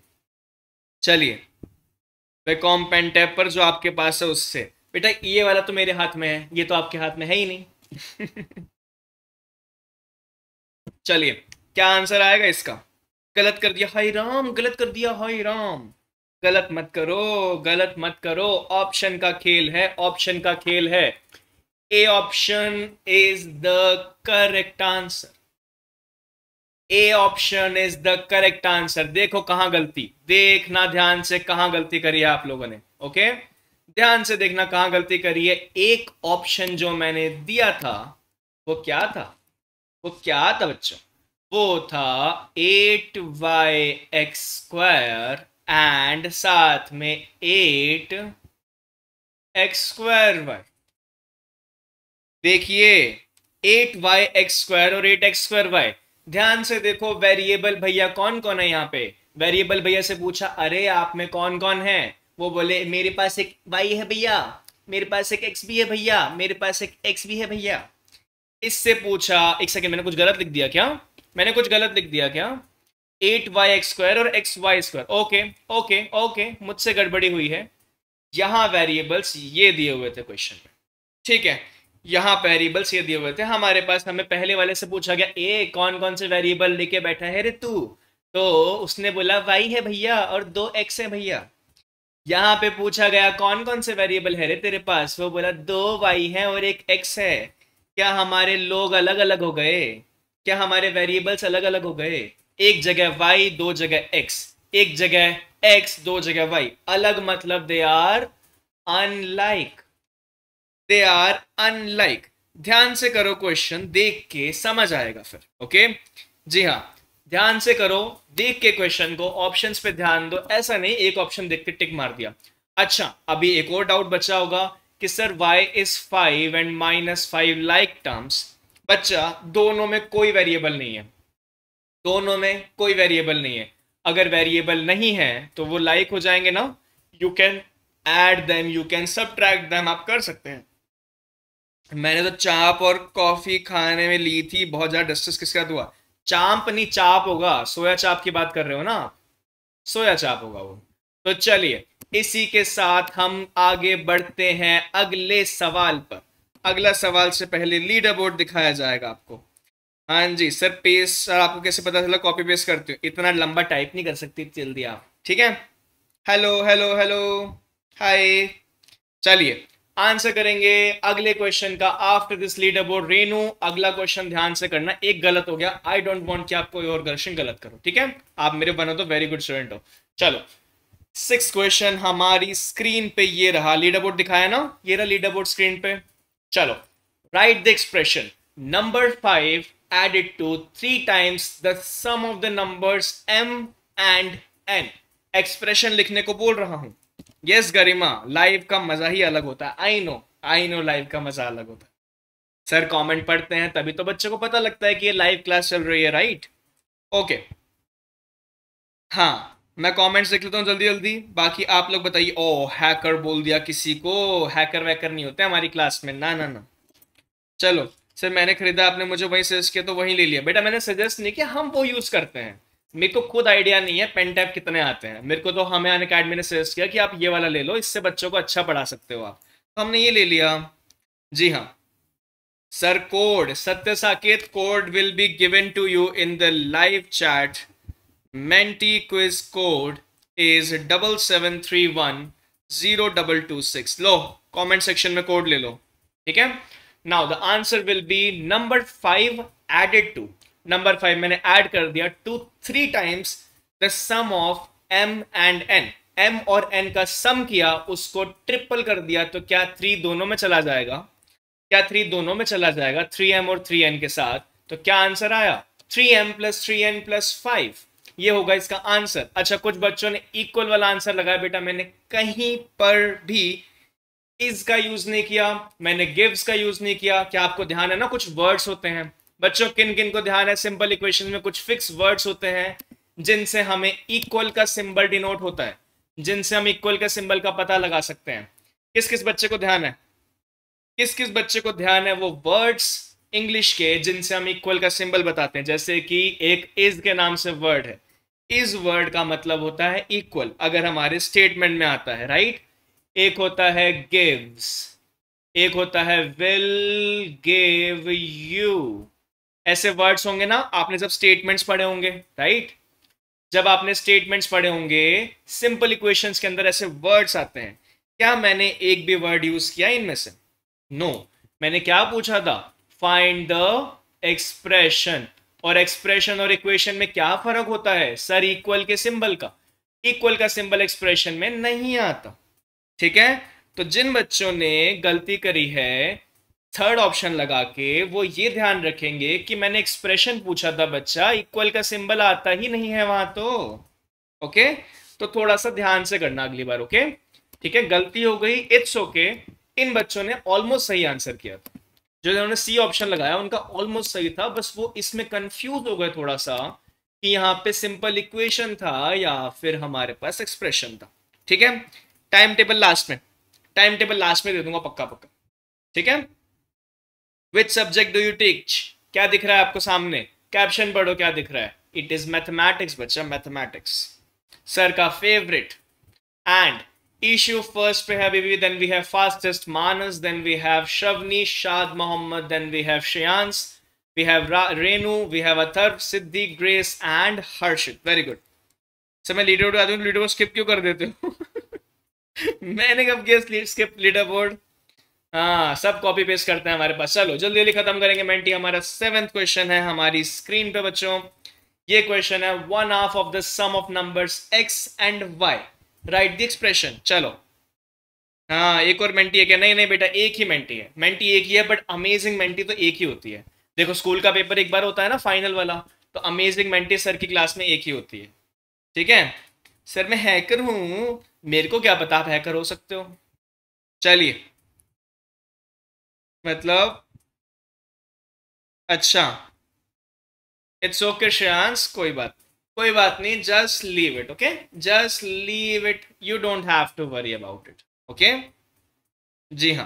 चलिए वेकॉम पेन टैप पर जो आपके पास है उससे बेटा ये वाला तो मेरे हाथ में है ये तो आपके हाथ में है ही नहीं [LAUGHS] चलिए क्या आंसर आएगा इसका गलत कर दिया हाय राम गलत कर दिया हाय राम गलत मत करो गलत मत करो ऑप्शन का खेल है ऑप्शन का खेल है A option is the correct answer A option is the correct answer देखो कहां गलती देखना ध्यान से कहां गलती करी है आप लोगों ने ओके ध्यान से देखना कहां गलती करी है एक ऑप्शन जो मैंने दिया था वो क्या था वो क्या था बच्चों वो था eight y x square and साथ में एट एक्स स्क्वायर वाई देखिए एट वाई एक्स स्क्वायर और एट एक्स स्क्वायर वाई ध्यान से देखो वेरिएबल भैया कौन कौन है यहाँ पे वेरिएबल भैया से पूछा अरे आप में कौन कौन है वो बोले मेरे पास एक वाई है भैया मेरे पास एक एक्स भी है भैया मेरे पास एक एक्स भी है भैया इससे पूछा एक सेकेंड मैंने कुछ गलत लिख दिया क्या मैंने कुछ गलत लिख दिया क्या एट वाई एक्स स्क्वायर और x y square okay okay okay मुझसे गड़बड़ी हुई है यहाँ वेरिएबल्स ये दिए हुए थे क्वेश्चन में ठीक है यहाँ वेरिएबल्स ये दिए हुए थे हमारे पास हमें पहले वाले से पूछा गया ए कौन कौन से वेरिएबल लेके बैठा है तू तो उसने बोला वाई है भैया और दो एक्स है भैया यहाँ पे पूछा गया कौन कौन से वेरिएबल है रे तेरे पास वो बोला दो वाई है और एक एक्स है क्या हमारे लोग अलग अलग हो गए क्या हमारे वेरिएबल्स अलग अलग हो गए एक जगह वाई दो जगह एक्स एक जगह एक्स दो जगह वाई अलग मतलब they are unlike they are unlike ध्यान से करो क्वेश्चन देख के समझ आएगा फिर ओके जी हाँ ध्यान से करो देख के क्वेश्चन को ऑप्शंस पे ध्यान दो ऐसा नहीं एक ऑप्शन देख के टिक मार दिया अच्छा अभी एक और डाउट बचा होगा कि sir y is five and minus five like terms बच्चा दोनों में कोई वेरिएबल नहीं है दोनों में कोई वेरिएबल नहीं है अगर वेरिएबल नहीं है तो वो लाइक like हो जाएंगे ना you can add them you can track them आप कर सकते हैं मैंने तो चाप और कॉफी खाने में ली थी बहुत ज्यादा डिस्ट्रेस किसके साथ हुआ चाप नहीं चाप होगा सोया चाप की बात कर रहे हो ना आप सोया चाप होगा वो तो चलिए इसी के साथ हम आगे बढ़ते हैं अगले सवाल पर अगला सवाल से पहले लीडर बोर्ड दिखाया जाएगा आपको हाँ जी सर पेस सर आपको कैसे पता चला कॉपी पेस्ट करते हो इतना लंबा टाइप नहीं कर सकती जल्दी आप ठीक है हेलो हेलो हेलो हाय चलिए आंसर करेंगे अगले क्वेश्चन का after this leader board Renu अगला क्वेश्चन ध्यान से करना एक गलत हो गया आई डोंट वांट कि आप कोई और क्वेश्चन गलत करो ठीक है आप मेरे बनो तो वेरी गुड स्टूडेंट हो चलो सिक्स क्वेश्चन हमारी स्क्रीन पे ये रहा लीडर बोर्ड दिखाया ना ये रहा लीडर बोर्ड स्क्रीन पे चलो write the expression number five added to three times the sum of the numbers M and N expression लिखने को बोल रहा हूं यस yes, गरिमा लाइव का मजा ही अलग होता है I know I know live का मजा अलग होता है सर कमेंट पढ़ते हैं तभी तो बच्चे को पता लगता है कि ये लाइव क्लास चल रही है राइट ओके हाँ मैं कमेंट्स देख लेता हूँ जल्दी जल्दी बाकी आप लोग बताइए ओ हैकर बोल दिया किसी को हैकर वैकर नहीं होते हमारी क्लास में ना ना ना चलो सर मैंने खरीदा आपने मुझे वहीं सजेस्ट किया तो वहीं ले लिया बेटा मैंने सजेस्ट नहीं किया हम वो यूज़ करते हैं मेरे को खुद आइडिया नहीं है पेन टैप कितने आते हैं मेरे को तो हमें अन अकेडमी ने सजेस्ट किया कि आप ये वाला ले लो इससे बच्चों को अच्छा पढ़ा सकते हो आप तो हमने ये ले लिया जी हाँ sir code Satya Saket code will be given to you in the live chat Menti quiz code is double seven three one zero double two six लो कमेंट सेक्शन में कोड ले लो ठीक है now the answer will be number five added to number five मैंने add कर दिया to three times the sum of M and N M और एन का सम किया उसको ट्रिपल कर दिया तो क्या थ्री दोनों में चला जाएगा क्या थ्री दोनों में चला जाएगा थ्री एम और थ्री एन के साथ तो क्या आंसर आया three M plus three N plus five ये होगा इसका आंसर अच्छा कुछ बच्चों ने इक्वल वाला आंसर लगाया बेटा मैंने कहीं पर भी इज का यूज नहीं किया मैंने गिव्स का यूज नहीं किया क्या आपको ध्यान है ना कुछ वर्ड्स होते हैं बच्चों किन किन को ध्यान है सिंपल इक्वेशन में कुछ फिक्स वर्ड्स होते हैं जिनसे हमें इक्वल का सिंबल डिनोट होता है जिनसे हम इक्वल का सिंबल का पता लगा सकते हैं किस किस बच्चे को ध्यान है किस किस बच्चे को ध्यान है वो वर्ड्स इंग्लिश के जिनसे हम इक्वल का सिंबल बताते हैं जैसे कि एक इज के नाम से वर्ड है इज वर्ड का मतलब होता है इक्वल अगर हमारे स्टेटमेंट में आता है राइट एक होता है गिव्स एक होता है विल गिव यू ऐसे वर्ड्स होंगे ना आपने जब स्टेटमेंट्स पढ़े होंगे राइट जब आपने स्टेटमेंट्स पढ़े होंगे सिंपल इक्वेशंस के अंदर ऐसे वर्ड्स आते हैं क्या मैंने एक भी वर्ड यूज किया इनमें से नो no. मैंने क्या पूछा था फाइंड द एक्सप्रेशन और एक्सप्रेशन और इक्वेशन में क्या फर्क होता है सर इक्वल के सिंबल का इक्वल का सिंबल एक्सप्रेशन में नहीं आता ठीक है तो जिन बच्चों ने गलती करी है थर्ड ऑप्शन लगा के वो ये ध्यान रखेंगे कि मैंने एक्सप्रेशन पूछा था बच्चा इक्वल का सिंबल आता ही नहीं है वहां तो ओके तो थोड़ा सा ध्यान से करना अगली बार ओके ठीक है गलती हो गई इट्स ओके इन बच्चों ने ऑलमोस्ट सही आंसर किया था जो उन्होंने सी ऑप्शन लगाया उनका ऑलमोस्ट सही था बस वो इसमें कंफ्यूज हो गए थोड़ा सा कि यहाँ पे सिंपल इक्वेशन था या फिर हमारे पास एक्सप्रेशन था ठीक है टाइम टेबल लास्ट में टाइम टेबल लास्ट में दे दूंगा पक्का पक्का ठीक है which subject do you teach क्या दिख रहा है आपको सामने कैप्शन पढ़ो क्या दिख रहा है इट इज मैथमेटिक्स बच्चा मैथमेटिक्स सर का favourite and Ishu first we have Bibi, then we have Fastest Manas, then we have Shavni, Shad Muhammad, then we have Shayans, we have Ra- Renu, we have Atharv, Siddhi, Grace, and Harshit. Very good. So मैं leader आ जाऊँ leader को skip क्यों कर देते हो मैंने कब किया skip लीडर बोर्ड हाँ सब कॉपी पेस्ट करते हैं हमारे पास चलो जल्दी जल्दी खत्म करेंगे मेंटी हमारा सेवेंथ क्वेश्चन है हमारी स्क्रीन पे बच्चों ये क्वेश्चन है one half of the sum of numbers x and y write the expression चलो हाँ एक और मेंटी है क्या नहीं नहीं बेटा एक ही मेंटी है मेंटी एक ही है बट अमेजिंग मेंटी तो एक ही होती है देखो स्कूल का पेपर एक बार होता है ना फाइनल वाला तो अमेजिंग मेंटी सर की क्लास में एक ही होती है ठीक है सर मैं हैकर हूँ मेरे को क्या पता आप हैकर हो सकते हो चलिए मतलब अच्छा इट्स ओके श्रेयांश कोई बात कोई बात नहीं just leave it okay just leave it you don't have to worry about it okay जी हाँ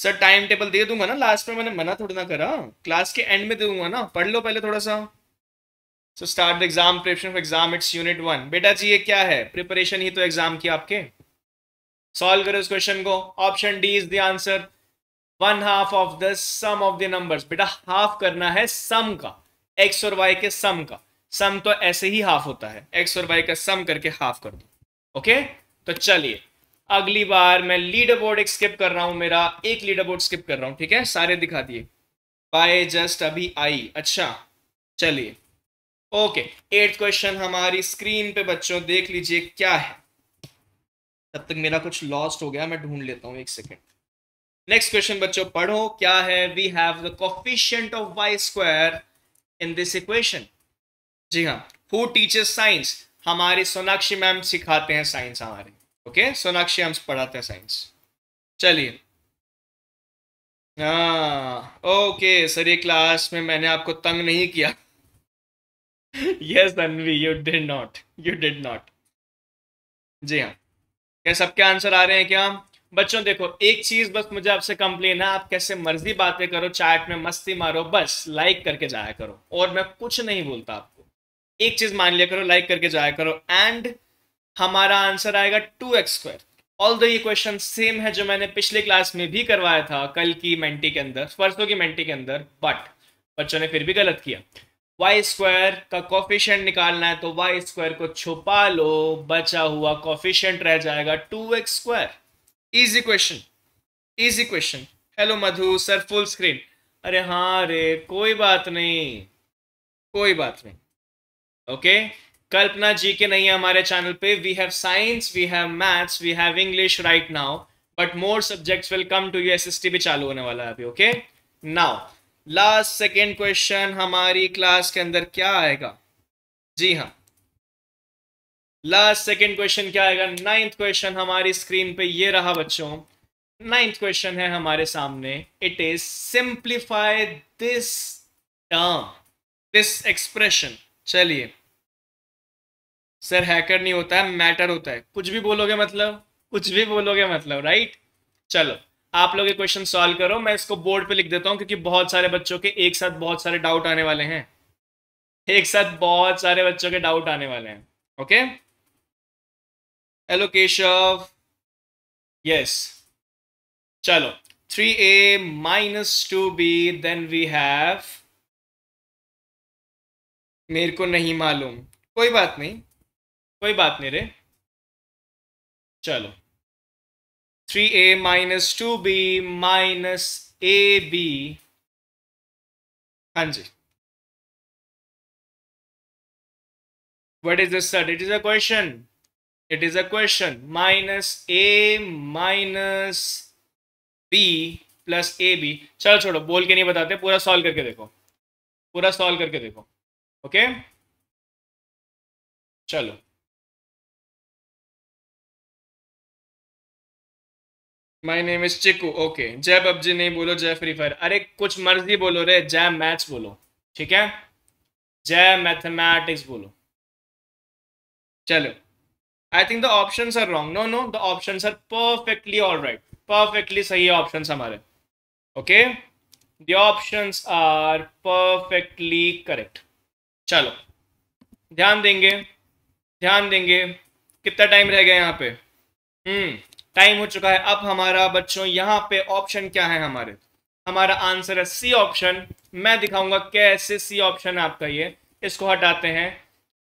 सर टाइम टेबल दे दूंगा ना लास्ट में मैंने मना थोड़ा ना करा क्लास के एंड में दूंगा ना पढ़ लो पहले थोड़ा सा so start exam preparation for exam it's unit one बेटा जी ये क्या है प्रिपरेशन ही तो एग्जाम की आपके सॉल्व करो इस क्वेश्चन को option D is the answer one half of the sum of the numbers बेटा हाफ करना है सम का एक्स और वाई के सम का सम तो ऐसे ही हाफ होता है एक्स और वाई का सम करके हाफ कर दो ओके तो चलिए अगली बार मैं लीडर बोर्ड एक स्किप कर रहा हूं मेरा एक लीडर बोर्ड स्किप कर रहा हूं ठीक है सारे दिखा दिए बाय जस्ट अभी आई अच्छा चलिए ओके एट क्वेश्चन हमारी स्क्रीन पे बच्चों देख लीजिए क्या है तब तक मेरा कुछ लॉस्ट हो गया मैं ढूंढ लेता हूं एक सेकेंड नेक्स्ट क्वेश्चन बच्चों पढ़ो क्या है we have the coefficient of y square in this equation जी हाँ हु टीचर साइंस हमारे सोनाक्षी मैम सिखाते हैं साइंस हमारे ओके सोनाक्षी मैम पढ़ाते हैं साइंस चलिए ओके हाँ, सर ये क्लास में मैंने आपको तंग नहीं किया yes Anvi you did not you did not जी हाँ क्या सबके आंसर आ रहे हैं क्या बच्चों देखो एक चीज बस मुझे आपसे कंप्लेन है आप कैसे मर्जी बातें करो चैट में मस्ती मारो बस लाइक करके जाया करो और मैं कुछ नहीं बोलता आप एक चीज मान लिया करो लाइक करके जाया करो एंड हमारा आंसर आएगा टू एक्स स्क्वायर ऑल दो ये क्वेश्चन सेम है जो मैंने पिछले क्लास में भी करवाया था कल की मेंटी के अंदर परसों की मेंटी के अंदर बट बच्चों ने फिर भी गलत किया वाई स्क्वायर का कॉफिशियंट निकालना है तो वाई स्क्वायर को छुपा लो बचा हुआ कॉफिशियंट रह जाएगा two x square easy question easy question hello Madhu sir full screen अरे हाँ अरे कोई बात नहीं कोई बात नहीं ओके कल्पना जी के नहीं है हमारे चैनल पे we have science we have maths we have English right now but more subjects will come to you SST भी चालू होने वाला है अभी okay now last second question हमारी क्लास के अंदर क्या आएगा जी हाँ लास्ट सेकेंड क्वेश्चन क्या आएगा नाइन्थ क्वेश्चन हमारी स्क्रीन पे ये रहा बच्चों नाइन्थ क्वेश्चन है हमारे सामने it is simplify this term this expression चलिए सर हैकर नहीं होता है मैटर होता है कुछ भी बोलोगे मतलब कुछ भी बोलोगे मतलब राइट चलो आप लोग ये क्वेश्चन सॉल्व करो मैं इसको बोर्ड पे लिख देता हूँ क्योंकि बहुत सारे बच्चों के एक साथ बहुत सारे डाउट आने वाले हैं एक साथ बहुत सारे बच्चों के डाउट आने वाले हैं ओके हेलो केशव यस चलो three A minus two B then we have मेरे को नहीं मालूम कोई बात नहीं कोई बात नहीं रे चलो three A minus two B minus A B हाँ जी what is this it is a question it is a question minus A minus B plus A B चलो छोड़ो बोल के नहीं बताते पूरा सॉल्व करके देखो पूरा सॉल्व करके देखो ओके चलो my name is Chiku okay जय पबजी नहीं बोलो जय फ्री फायर अरे कुछ मर्जी बोलो रे जय मैथ्स बोलो ठीक है जय मैथमेटिक्स बोलो चलो I think the option are wrong no no the option are perfectly all right perfectly सही ऑप्शन हमारे okay the option are perfectly correct चलो ध्यान देंगे ध्यान देंगे कितना टाइम रह गया यहाँ पे हम्म टाइम हो चुका है अब हमारा बच्चों यहाँ पे ऑप्शन क्या है हमारे हमारा आंसर है सी ऑप्शन मैं दिखाऊंगा कैसे सी ऑप्शन आपका ये इसको हटाते हैं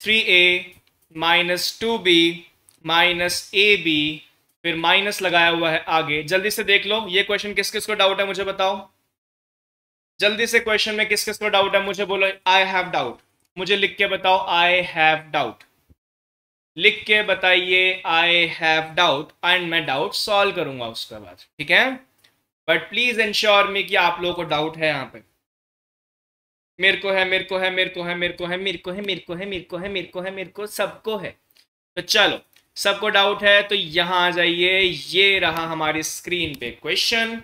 three A minus two B minus A B फिर माइनस लगाया हुआ है आगे जल्दी से देख लो ये क्वेश्चन किस किस को डाउट है मुझे बताओ जल्दी से क्वेश्चन में किस किस को डाउट है मुझे बोलो आई हैव डाउट मुझे लिख के बताओ आई हैव डाउट लिख के बताइए आई हैव डाउट एंड मैं डाउट सॉल्व करूंगा उसके बाद ठीक है बट प्लीज इंश्योर मी कि आप लोगों को डाउट है यहाँ पे मेरे को है मेरे को है मेरे को है मेरे को है मेरे को है मेरे को है मेरे को है मेरे को है मेरे को सबको है तो चलो सबको डाउट है तो यहां आ जाइए ये रहा हमारी स्क्रीन पे क्वेश्चन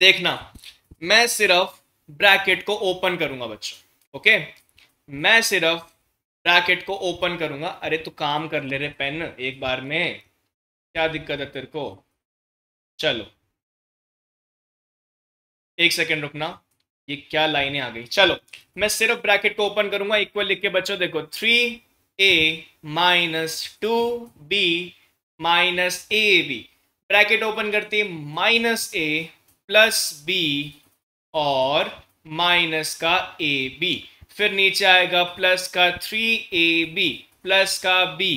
देखना मैं सिर्फ ब्रैकेट को ओपन करूंगा बच्चों ओके मैं सिर्फ ब्रैकेट को ओपन करूंगा अरे तू काम कर ले रे पेन एक बार में क्या दिक्कत है तेरे को चलो एक सेकेंड रुकना ये क्या लाइनें आ गई चलो मैं सिर्फ ब्रैकेट को ओपन करूंगा इक्वल लिख के बच्चों देखो three A minus two B minus A B bracket open है माइनस ए प्लस बी और माइनस का ए बी फिर नीचे आएगा प्लस का थ्री ए बी प्लस का बी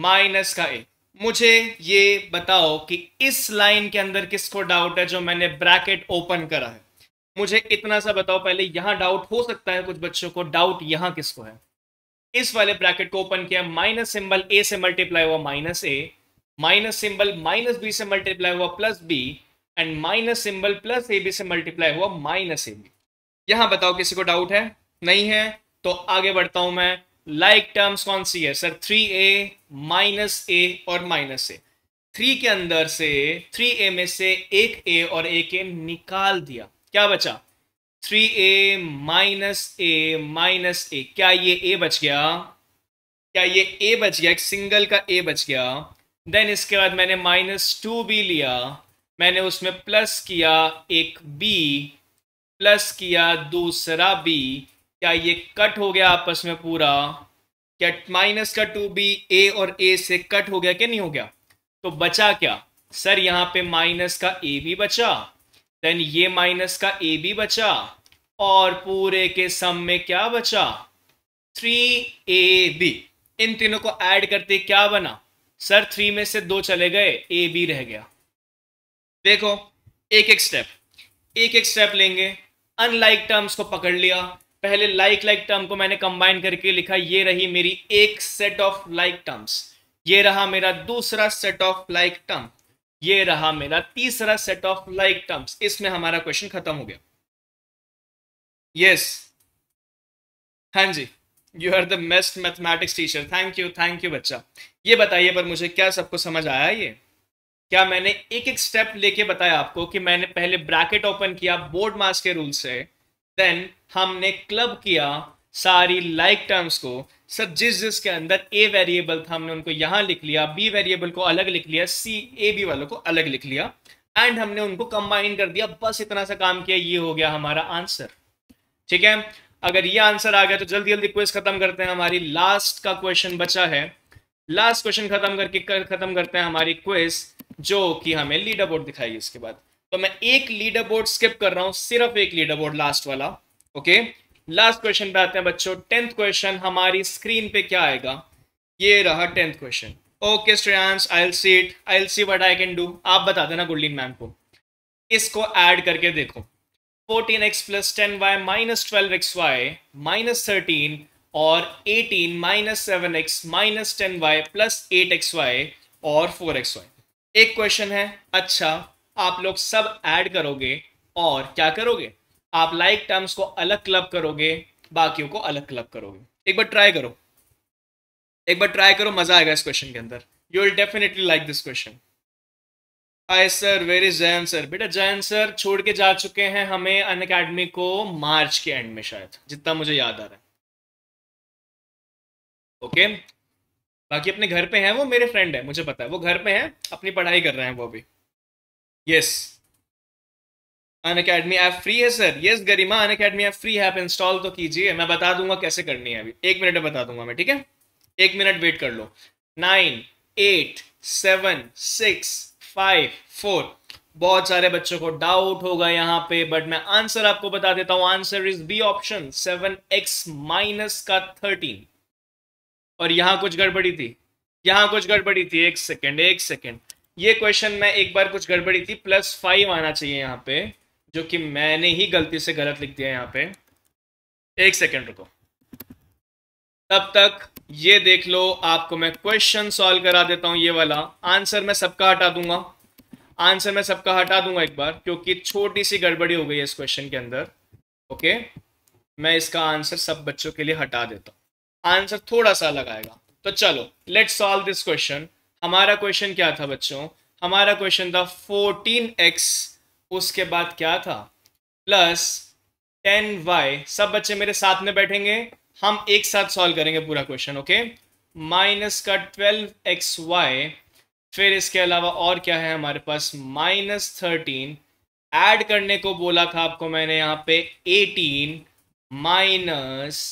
माइनस का ए मुझे ये बताओ कि इस लाइन के अंदर किसको डाउट है जो मैंने ब्रैकेट ओपन करा है मुझे इतना सा बताओ पहले यहां डाउट हो सकता है कुछ बच्चों को डाउट यहां किसको है इस वाले ब्रैकेट को ओपन किया माइनस सिंबल ए से मल्टीप्लाई हुआ minus A minus symbol minus B से मल्टीप्लाई हुआ plus B and minus symbol plus A B से मल्टीप्लाई हुआ माइनस ए बी यहां बताओ किसी को डाउट है नहीं है तो आगे बढ़ता हूं मैं लाइक टर्म्स कौन सी है sir three A minus A और माइनस ए थ्री के अंदर से थ्री ए में से एक ए और एक ए निकाल दिया क्या बचा three A minus A minus A क्या ये ए बच गया क्या ये ए बच गया एक सिंगल का ए बच गया देन इसके बाद मैंने माइनस टू बी लिया मैंने उसमें प्लस किया एक बी प्लस किया दूसरा बी क्या ये कट हो गया आपस में पूरा क्या माइनस का टू बी ए और ए से कट हो गया क्या नहीं हो गया तो बचा क्या सर यहां पे माइनस का ए भी बचा देन ये माइनस का ए भी बचा और पूरे के सम में क्या बचा थ्री ए बी इन तीनों को ऐड करते क्या बना सर थ्री में से दो चले गए ए बी रह गया देखो एक एक स्टेप एक एक स्टेप लेंगे अनलाइक टर्म्स को पकड़ लिया पहले लाइक लाइक टर्म को मैंने कंबाइन करके लिखा ये रही मेरी एक सेट ऑफ लाइक टर्म्स ये रहा मेरा दूसरा सेट ऑफ लाइक टर्म ये रहा मेरा तीसरा सेट ऑफ लाइक टर्म्स इसमें हमारा क्वेश्चन खत्म हो गया यस हाँ जी you are the best mathematics teacher thank you thank you बच्चा ये बताइए पर मुझे क्या सबको समझ आया ये क्या मैंने एक एक स्टेप लेके बताया आपको कि मैंने पहले ब्रैकेट ओपन किया बोर्ड मास के रूल से देन हमने क्लब किया सारी लाइक like टर्म्स को सब जिस जिस के अंदर ए वेरिएबल था हमने उनको यहां लिख लिया बी वेरिएबल को अलग लिख लिया सी ए बी वालों को अलग लिख लिया एंड हमने उनको कंबाइन कर दिया बस इतना सा काम किया ये हो गया हमारा आंसर ठीक है अगर ये आंसर आ गया तो जल्दी जल्दी क्वेश्चन खत्म करते हैं हमारी लास्ट का क्वेश्चन बचा है लास्ट क्वेश्चन खत्म करके खत्म करते हैं हमारी क्वेस्ट जो कि हमें लीडर बोर्ड दिखाई इसके बाद तो मैं एक लीडर बोर्ड स्किप कर रहा हूं सिर्फ एक लीडर बोर्ड लास्ट वाला ओके लास्ट क्वेश्चन पे आते हैं बच्चों टेंथ क्वेश्चन हमारी स्क्रीन पे क्या आएगा ये रहा tenth question okay Shreyansh I'll see it I'll see what I can do आप बता देना गुडलीन मैम को इसको ऐड करके देखो 14x x plus ten y minus twelve x y minus thirteen और 18 minus seven x minus ten y plus eight x y और four x y एक क्वेश्चन है अच्छा आप लोग सब ऐड करोगे और क्या करोगे आप लाइक टर्म्स को अलग क्लब करोगे बाकियों को अलग क्लब करोगे एक बार ट्राई करो एक बार ट्राई करो मजा आएगा इस क्वेश्चन के अंदर you will definitely like this question hi sir where is Jain sir बेटा जैन सर छोड़ के जा चुके हैं हमें अन अकेडमी को मार्च के एंड में शायद जितना मुझे याद आ रहा है ओके okay? बाकी अपने घर पे हैं वो मेरे फ्रेंड है मुझे पता है वो घर पे हैं अपनी पढ़ाई कर रहे हैं वो अभी Yes. Unacademy app free है sir yes Garima Unacademy app free है आप इंस्टॉल तो कीजिए मैं बता दूंगा कैसे करनी है अभी एक मिनट में बता दूंगा मैं ठीक है एक मिनट वेट कर लो nine eight seven six five four बहुत सारे बच्चों को डाउट होगा यहाँ पे बट मैं आंसर आपको बता देता हूँ answer is B option seven x minus का थर्टीन और यहां कुछ गड़बड़ी थी यहां कुछ गड़बड़ी थी एक सेकेंड एक सेकेंड ये क्वेश्चन में एक बार कुछ गड़बड़ी थी प्लस फाइव आना चाहिए यहाँ पे जो कि मैंने ही गलती से गलत लिख दिया यहाँ पे एक सेकेंड रुको तब तक ये देख लो आपको मैं क्वेश्चन सॉल्व करा देता हूं ये वाला आंसर मैं सबका हटा दूंगा आंसर मैं सबका हटा दूंगा एक बार क्योंकि छोटी सी गड़बड़ी हो गई है इस क्वेश्चन के अंदर ओके मैं इसका आंसर सब बच्चों के लिए हटा देता हूं आंसर थोड़ा सा लगाएगा तो चलो लेट सॉल्व दिस क्वेश्चन हमारा क्वेश्चन क्या था बच्चों हमारा क्वेश्चन था फोर्टीन एक्स उसके बाद क्या था प्लस टेन वाई सब बच्चे मेरे साथ में बैठेंगे हम एक साथ सॉल्व करेंगे पूरा क्वेश्चन ओके माइनस का ट्वेल्व एक्स वाई फिर इसके अलावा और क्या है हमारे पास माइनस थर्टीन ऐड करने को बोला था आपको मैंने यहाँ पे एटीन माइनस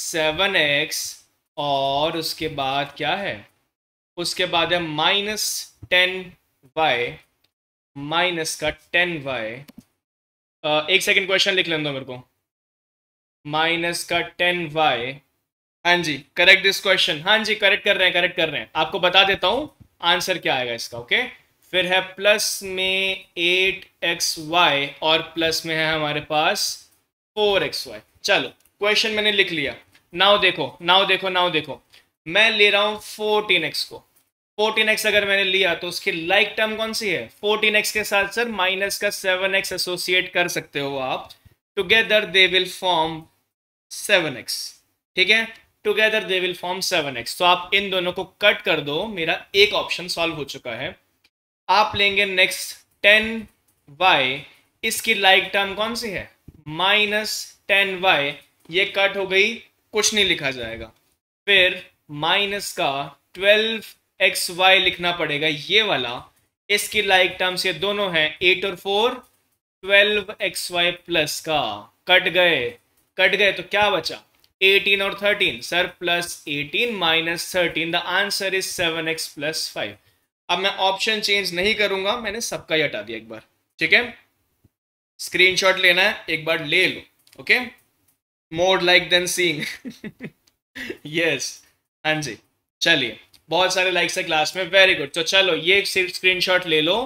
सेवन एक्स और उसके बाद क्या है उसके बाद है माइनस टेन वाई माइनस का टेन वाई एक सेकंड क्वेश्चन लिख लें दो मेरे को माइनस का टेन वाई हाँ जी करेक्ट दिस क्वेश्चन हाँ जी करेक्ट कर रहे हैं करेक्ट कर रहे हैं आपको बता देता हूं आंसर क्या आएगा इसका ओके फिर है प्लस में एट एक्स वाई और प्लस में है हमारे पास फोर एक्स वाई चलो क्वेश्चन मैंने लिख लिया नाव देखो नाव देखो नाव देखो मैं ले रहा हूं फोर्टीन एक्स को 14x अगर मैंने लिया तो उसकी लाइक like टर्म कौन सी है 14x के साथ सर माइनस का 7x एसोसिएट कर सकते हो आप together they will form 7x ठीक है together they will form 7x तो आप इन दोनों को कट कर दो मेरा एक ऑप्शन सॉल्व हो चुका है आप लेंगे नेक्स्ट 10y इसकी लाइक like टर्म कौन सी है माइनस टेन वाई ये कट हो गई कुछ नहीं लिखा जाएगा फिर माइनस का ट्वेल्व एक्स वाई लिखना पड़ेगा ये वाला इसकी लाइक टर्म्स ये दोनों हैं एट और four twelve x y plus का कट गए कट गए तो क्या बचा एटीन और thirteen sir plus eighteen minus thirteen the answer is seven x plus five अब मैं ऑप्शन चेंज नहीं करूंगा मैंने सबका ही हटा दिया एक बार ठीक है स्क्रीनशॉट लेना है एक बार ले लो okay more like then seen yes हाँ जी चलिए बहुत सारे लाइक्स है क्लास में वेरी गुड तो चलो ये सिर्फ स्क्रीनशॉट ले लो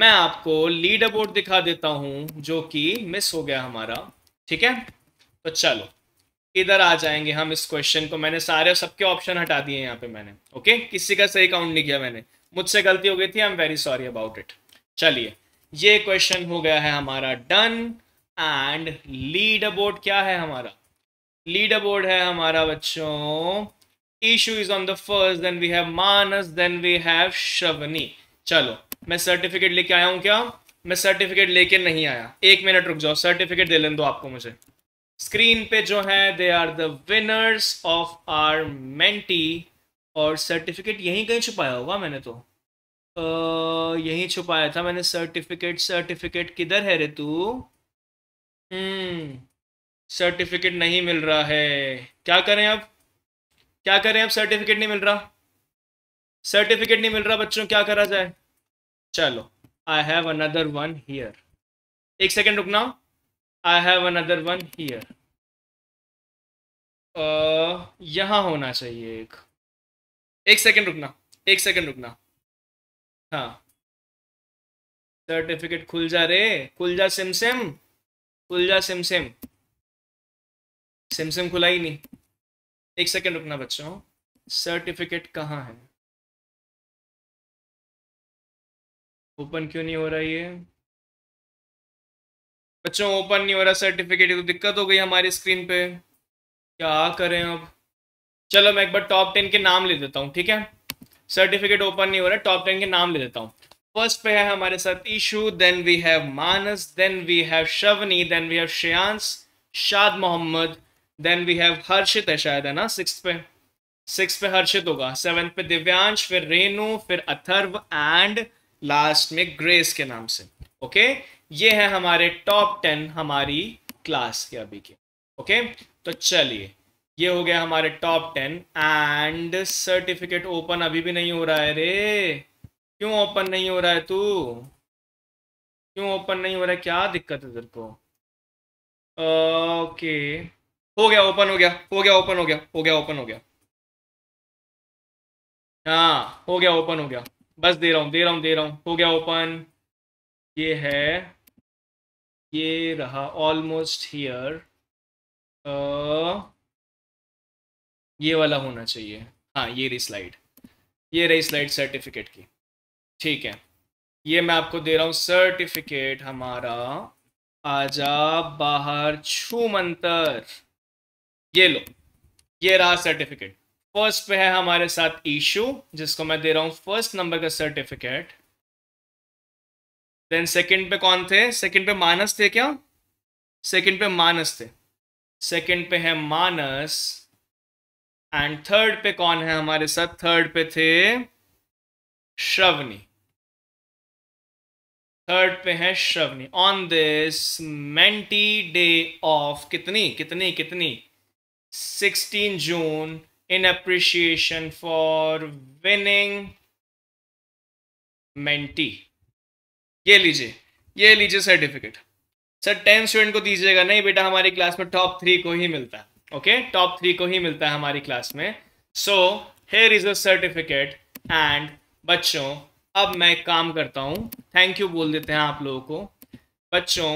मैं आपको लीड अबोर्ड दिखा देता हूं जो कि मिस हो गया हमारा ठीक है तो चलो इधर आ जाएंगे हम इस क्वेश्चन को मैंने सारे सबके ऑप्शन हटा दिए यहाँ पे मैंने ओके किसी का सही काउंट नहीं किया मैंने मुझसे गलती हो गई थी I am very sorry about it चलिए ये क्वेश्चन हो गया है हमारा डन एंड लीड अबोर्ड क्या है हमारा लीड अबोर्ड है हमारा बच्चों Ishu is on the first then we have Manas then we have Shavni चलो मैं सर्टिफिकेट लेके आया हूं क्या मैं सर्टिफिकेट लेके नहीं आया एक मिनट रुक जाओ सर्टिफिकेट दे लें दो आपको मुझे स्क्रीन पे जो है they are the winners of our Menti और सर्टिफिकेट यहीं कहीं छुपाया होगा मैंने तो Uh, यहीं छुपाया था मैंने सर्टिफिकेट सर्टिफिकेट किधर है रे तू हम्म सर्टिफिकेट नहीं मिल रहा है क्या करें अब क्या करें अब सर्टिफिकेट नहीं मिल रहा सर्टिफिकेट नहीं मिल रहा बच्चों क्या करा जाए चलो I have another one here एक सेकेंड रुकना I have another one here यहाँ होना चाहिए एक एक सेकेंड रुकना एक सेकेंड रुकना हाँ सर्टिफिकेट खुल जा रे खुल जा सिम सिम खुल जा सिम सिम सिम सिम खुला ही नहीं एक सेकेंड रुकना बच्चों सर्टिफिकेट कहाँ है ओपन क्यों नहीं हो रहा ये बच्चों ओपन नहीं हो रहा सर्टिफिकेट तो दिक्कत हो गई हमारी स्क्रीन पे क्या करें अब चलो मैं एक बार टॉप टेन के नाम ले देता हूँ ठीक है सर्टिफिकेट ओपन नहीं हो रहा टॉप टेन के नाम ले देता हूँ फर्स्ट पे है हमारे साथ Ishu then we have Manas then we have Shavni then we have Shreyansh Shad Mohammad then we have Harshit है शायद है ना सिक्स पे सिक्स पे हर्षित होगा सेवन पे दिव्यांश फिर रेनू फिर अथर्व एंड लास्ट में ग्रेस के नाम से ओके okay? ये है हमारे टॉप टेन हमारी क्लास के अभी के ओके okay? तो चलिए ये हो गया हमारे top ten and certificate open अभी भी नहीं हो रहा है रे क्यों ओपन नहीं हो रहा है तू क्यों ओपन नहीं हो रहा है क्या दिक्कत है तेरे को ओके okay. हो गया ओपन हो गया हो गया ओपन हो गया हो गया ओपन हो गया हाँ हो गया ओपन हो गया बस दे रहा हूँ दे रहा हूँ दे रहा हूँ हो गया ओपन ये है ये रहा ऑलमोस्ट हियर ये वाला होना चाहिए हाँ ये रही स्लाइड ये रही स्लाइड सर्टिफिकेट की ठीक है ये मैं आपको दे रहा हूँ सर्टिफिकेट हमारा आजा बाहर छू मंतर ये लो ये रहा सर्टिफिकेट फर्स्ट पे है हमारे साथ इशू जिसको मैं दे रहा हूं फर्स्ट नंबर का सर्टिफिकेट देन सेकंड पे कौन थे सेकंड पे मानस थे क्या सेकंड पे मानस थे सेकंड पे है मानस एंड थर्ड पे कौन है हमारे साथ थर्ड पे थे श्रवनी थर्ड पे है Shravani on this Menti day of कितनी कितनी कितनी 16 June in appreciation for winning mentee. ये लीजिए ये लीजिए सर्टिफिकेट सर टेन स्टूडेंट को दीजिएगा नहीं बेटा हमारी क्लास में टॉप थ्री को ही मिलता है ओके टॉप थ्री को ही मिलता है हमारी क्लास में so here is a certificate and बच्चों अब मैं काम करता हूँ थैंक यू बोल देते हैं आप लोगों को बच्चों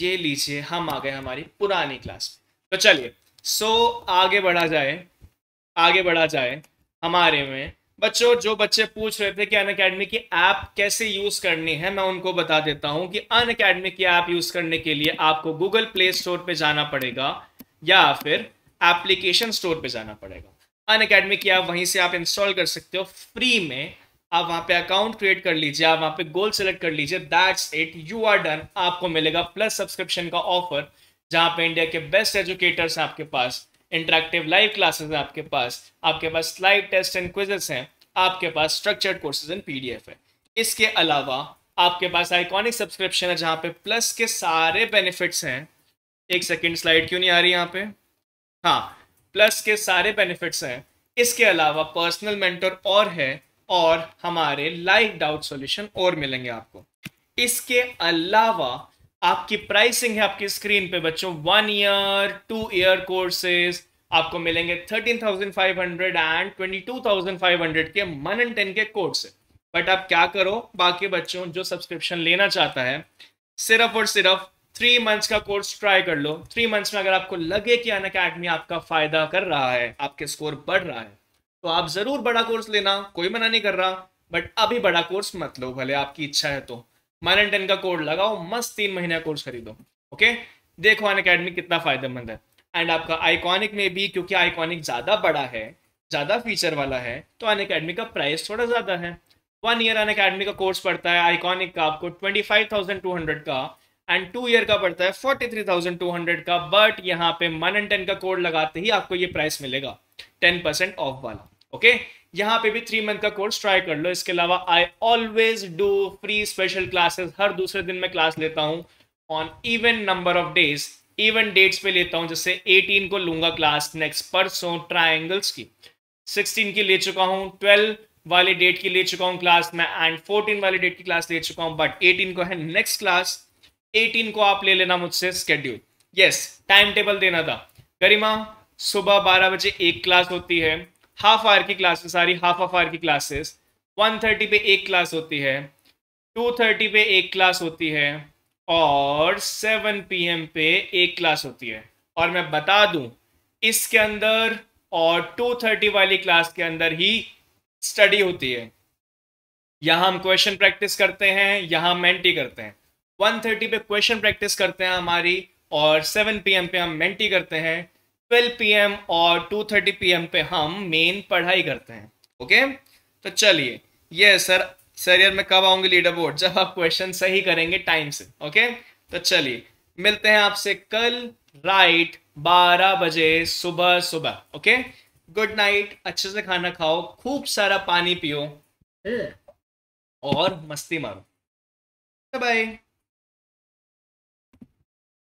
ये लीजिए हम आ गए हमारी पुरानी क्लास में तो चलिए सो so, आगे बढ़ा जाए आगे बढ़ा जाए हमारे में बच्चों जो बच्चे पूछ रहे थे कि अन अकेडमी की ऐप कैसे यूज करनी है मैं उनको बता देता हूं कि अन अकेडमी की ऐप यूज करने के लिए आपको गूगल प्ले स्टोर पे जाना पड़ेगा या फिर एप्लीकेशन स्टोर पे जाना पड़ेगा अन अकेडमी की ऐप वहीं से आप इंस्टॉल कर सकते हो फ्री में आप वहां पे अकाउंट क्रिएट कर लीजिए आप वहां पे गोल सेलेक्ट कर लीजिए that's it you are done आपको मिलेगा प्लस सब्सक्रिप्शन का ऑफर जहां पे इंडिया के बेस्ट एजुकेटर्स हैं आपके पास इंटरेक्टिव लाइव क्लासेस हैं आपके पास आपके पास लाइव टेस्ट एंड क्विजेस हैं आपके पास स्ट्रक्चर्ड कोर्सेज एंड पीडीएफ है इसके अलावा आपके पास आइकॉनिक सब्सक्रिप्शन है जहाँ पे प्लस के सारे बेनिफिट्स हैं एक सेकेंड स्लाइड क्यों नहीं आ रही यहाँ पे हाँ प्लस के सारे बेनिफिट्स हैं इसके अलावा पर्सनल मेंटर और है और हमारे लाइव डाउट सॉल्यूशन और मिलेंगे आपको इसके अलावा आपकी प्राइसिंग है आपकी स्क्रीन पे बच्चों one year two year courses आपको मिलेंगे thirteen thousand five hundred and twenty two thousand five hundred के मन एंड टेन के कोर्स बट आप क्या करो बाकी बच्चों जो सब्सक्रिप्शन लेना चाहता है सिर्फ और सिर्फ थ्री मंथ्स का कोर्स ट्राई कर लो थ्री मंथ्स में अगर आपको लगे कि अन अकेडमी आपका फायदा कर रहा है आपके स्कोर बढ़ रहा है तो आप जरूर बड़ा कोर्स लेना कोई मना नहीं कर रहा बट अभी बड़ा कोर्स मत लो भले आपकी इच्छा है तो माइनल टेन का कोड लगाओ मस्त तीन महीने कोर्स खरीदो ओके देखो अन अकेडमी कितना फायदेमंद है एंड आपका आइकॉनिक में भी क्योंकि आइकॉनिक ज़्यादा बड़ा है ज़्यादा फीचर वाला है तो अन अकेडमी का प्राइस थोड़ा ज़्यादा है वन ईयर अन अकेडमी का कोर्स पड़ता है आइकॉनिक का आपको twenty five thousand two hundred का एंड टू ईयर का पड़ता है forty three thousand two hundred का बट यहाँ पे मन एंड टेन का कोड लगाते ही आपको ये प्राइस मिलेगा टेन परसेंट ऑफ वाला ओके यहाँ पे भी थ्री मंथ का कोर्स ट्राई कर लो इसके अलावा I always do free special classes हर दूसरे दिन में क्लास लेता हूँ on even number of days even dates पे लेता हूँ जैसे 18 को लूंगा क्लास नेक्स्ट परसों ट्राइंगल्स की 16 की ले चुका हूँ 12 वाले डेट की ले चुका हूँ क्लास मैं एंड 14 वाले डेट की क्लास ले चुका हूँ बट 18 को है नेक्स्ट क्लास 18 को आप ले लेना मुझसे स्केड्यूल यस टाइम टेबल देना था गरिमा सुबह 12 बजे एक क्लास होती है हाफ आवर की क्लास में सारी हाफ हाफ आवर की क्लासेस 130 पे एक क्लास होती है 230 पे एक क्लास होती है और 7 पीएम पे एक क्लास होती है और मैं बता दूं इसके अंदर और 230 वाली क्लास के अंदर ही स्टडी होती है यहाँ हम क्वेश्चन प्रैक्टिस करते हैं यहां मेंटी करते हैं 130 पे क्वेश्चन प्रैक्टिस करते हैं हमारी और 7 पीएम पे हम मेंटी करते हैं ट्वेल्व पी और टू थर्टी पी पे हम मेन पढ़ाई करते हैं ओके तो चलिए ये सर सर यार मैं कब आऊंगी लीडर बोर्ड जब आप क्वेश्चन सही करेंगे टाइम से ओके तो चलिए मिलते हैं आपसे कल राइट बारह बजे सुबह सुबह ओके गुड नाइट अच्छे से खाना खाओ खूब सारा पानी पियो और मस्ती मारो बाय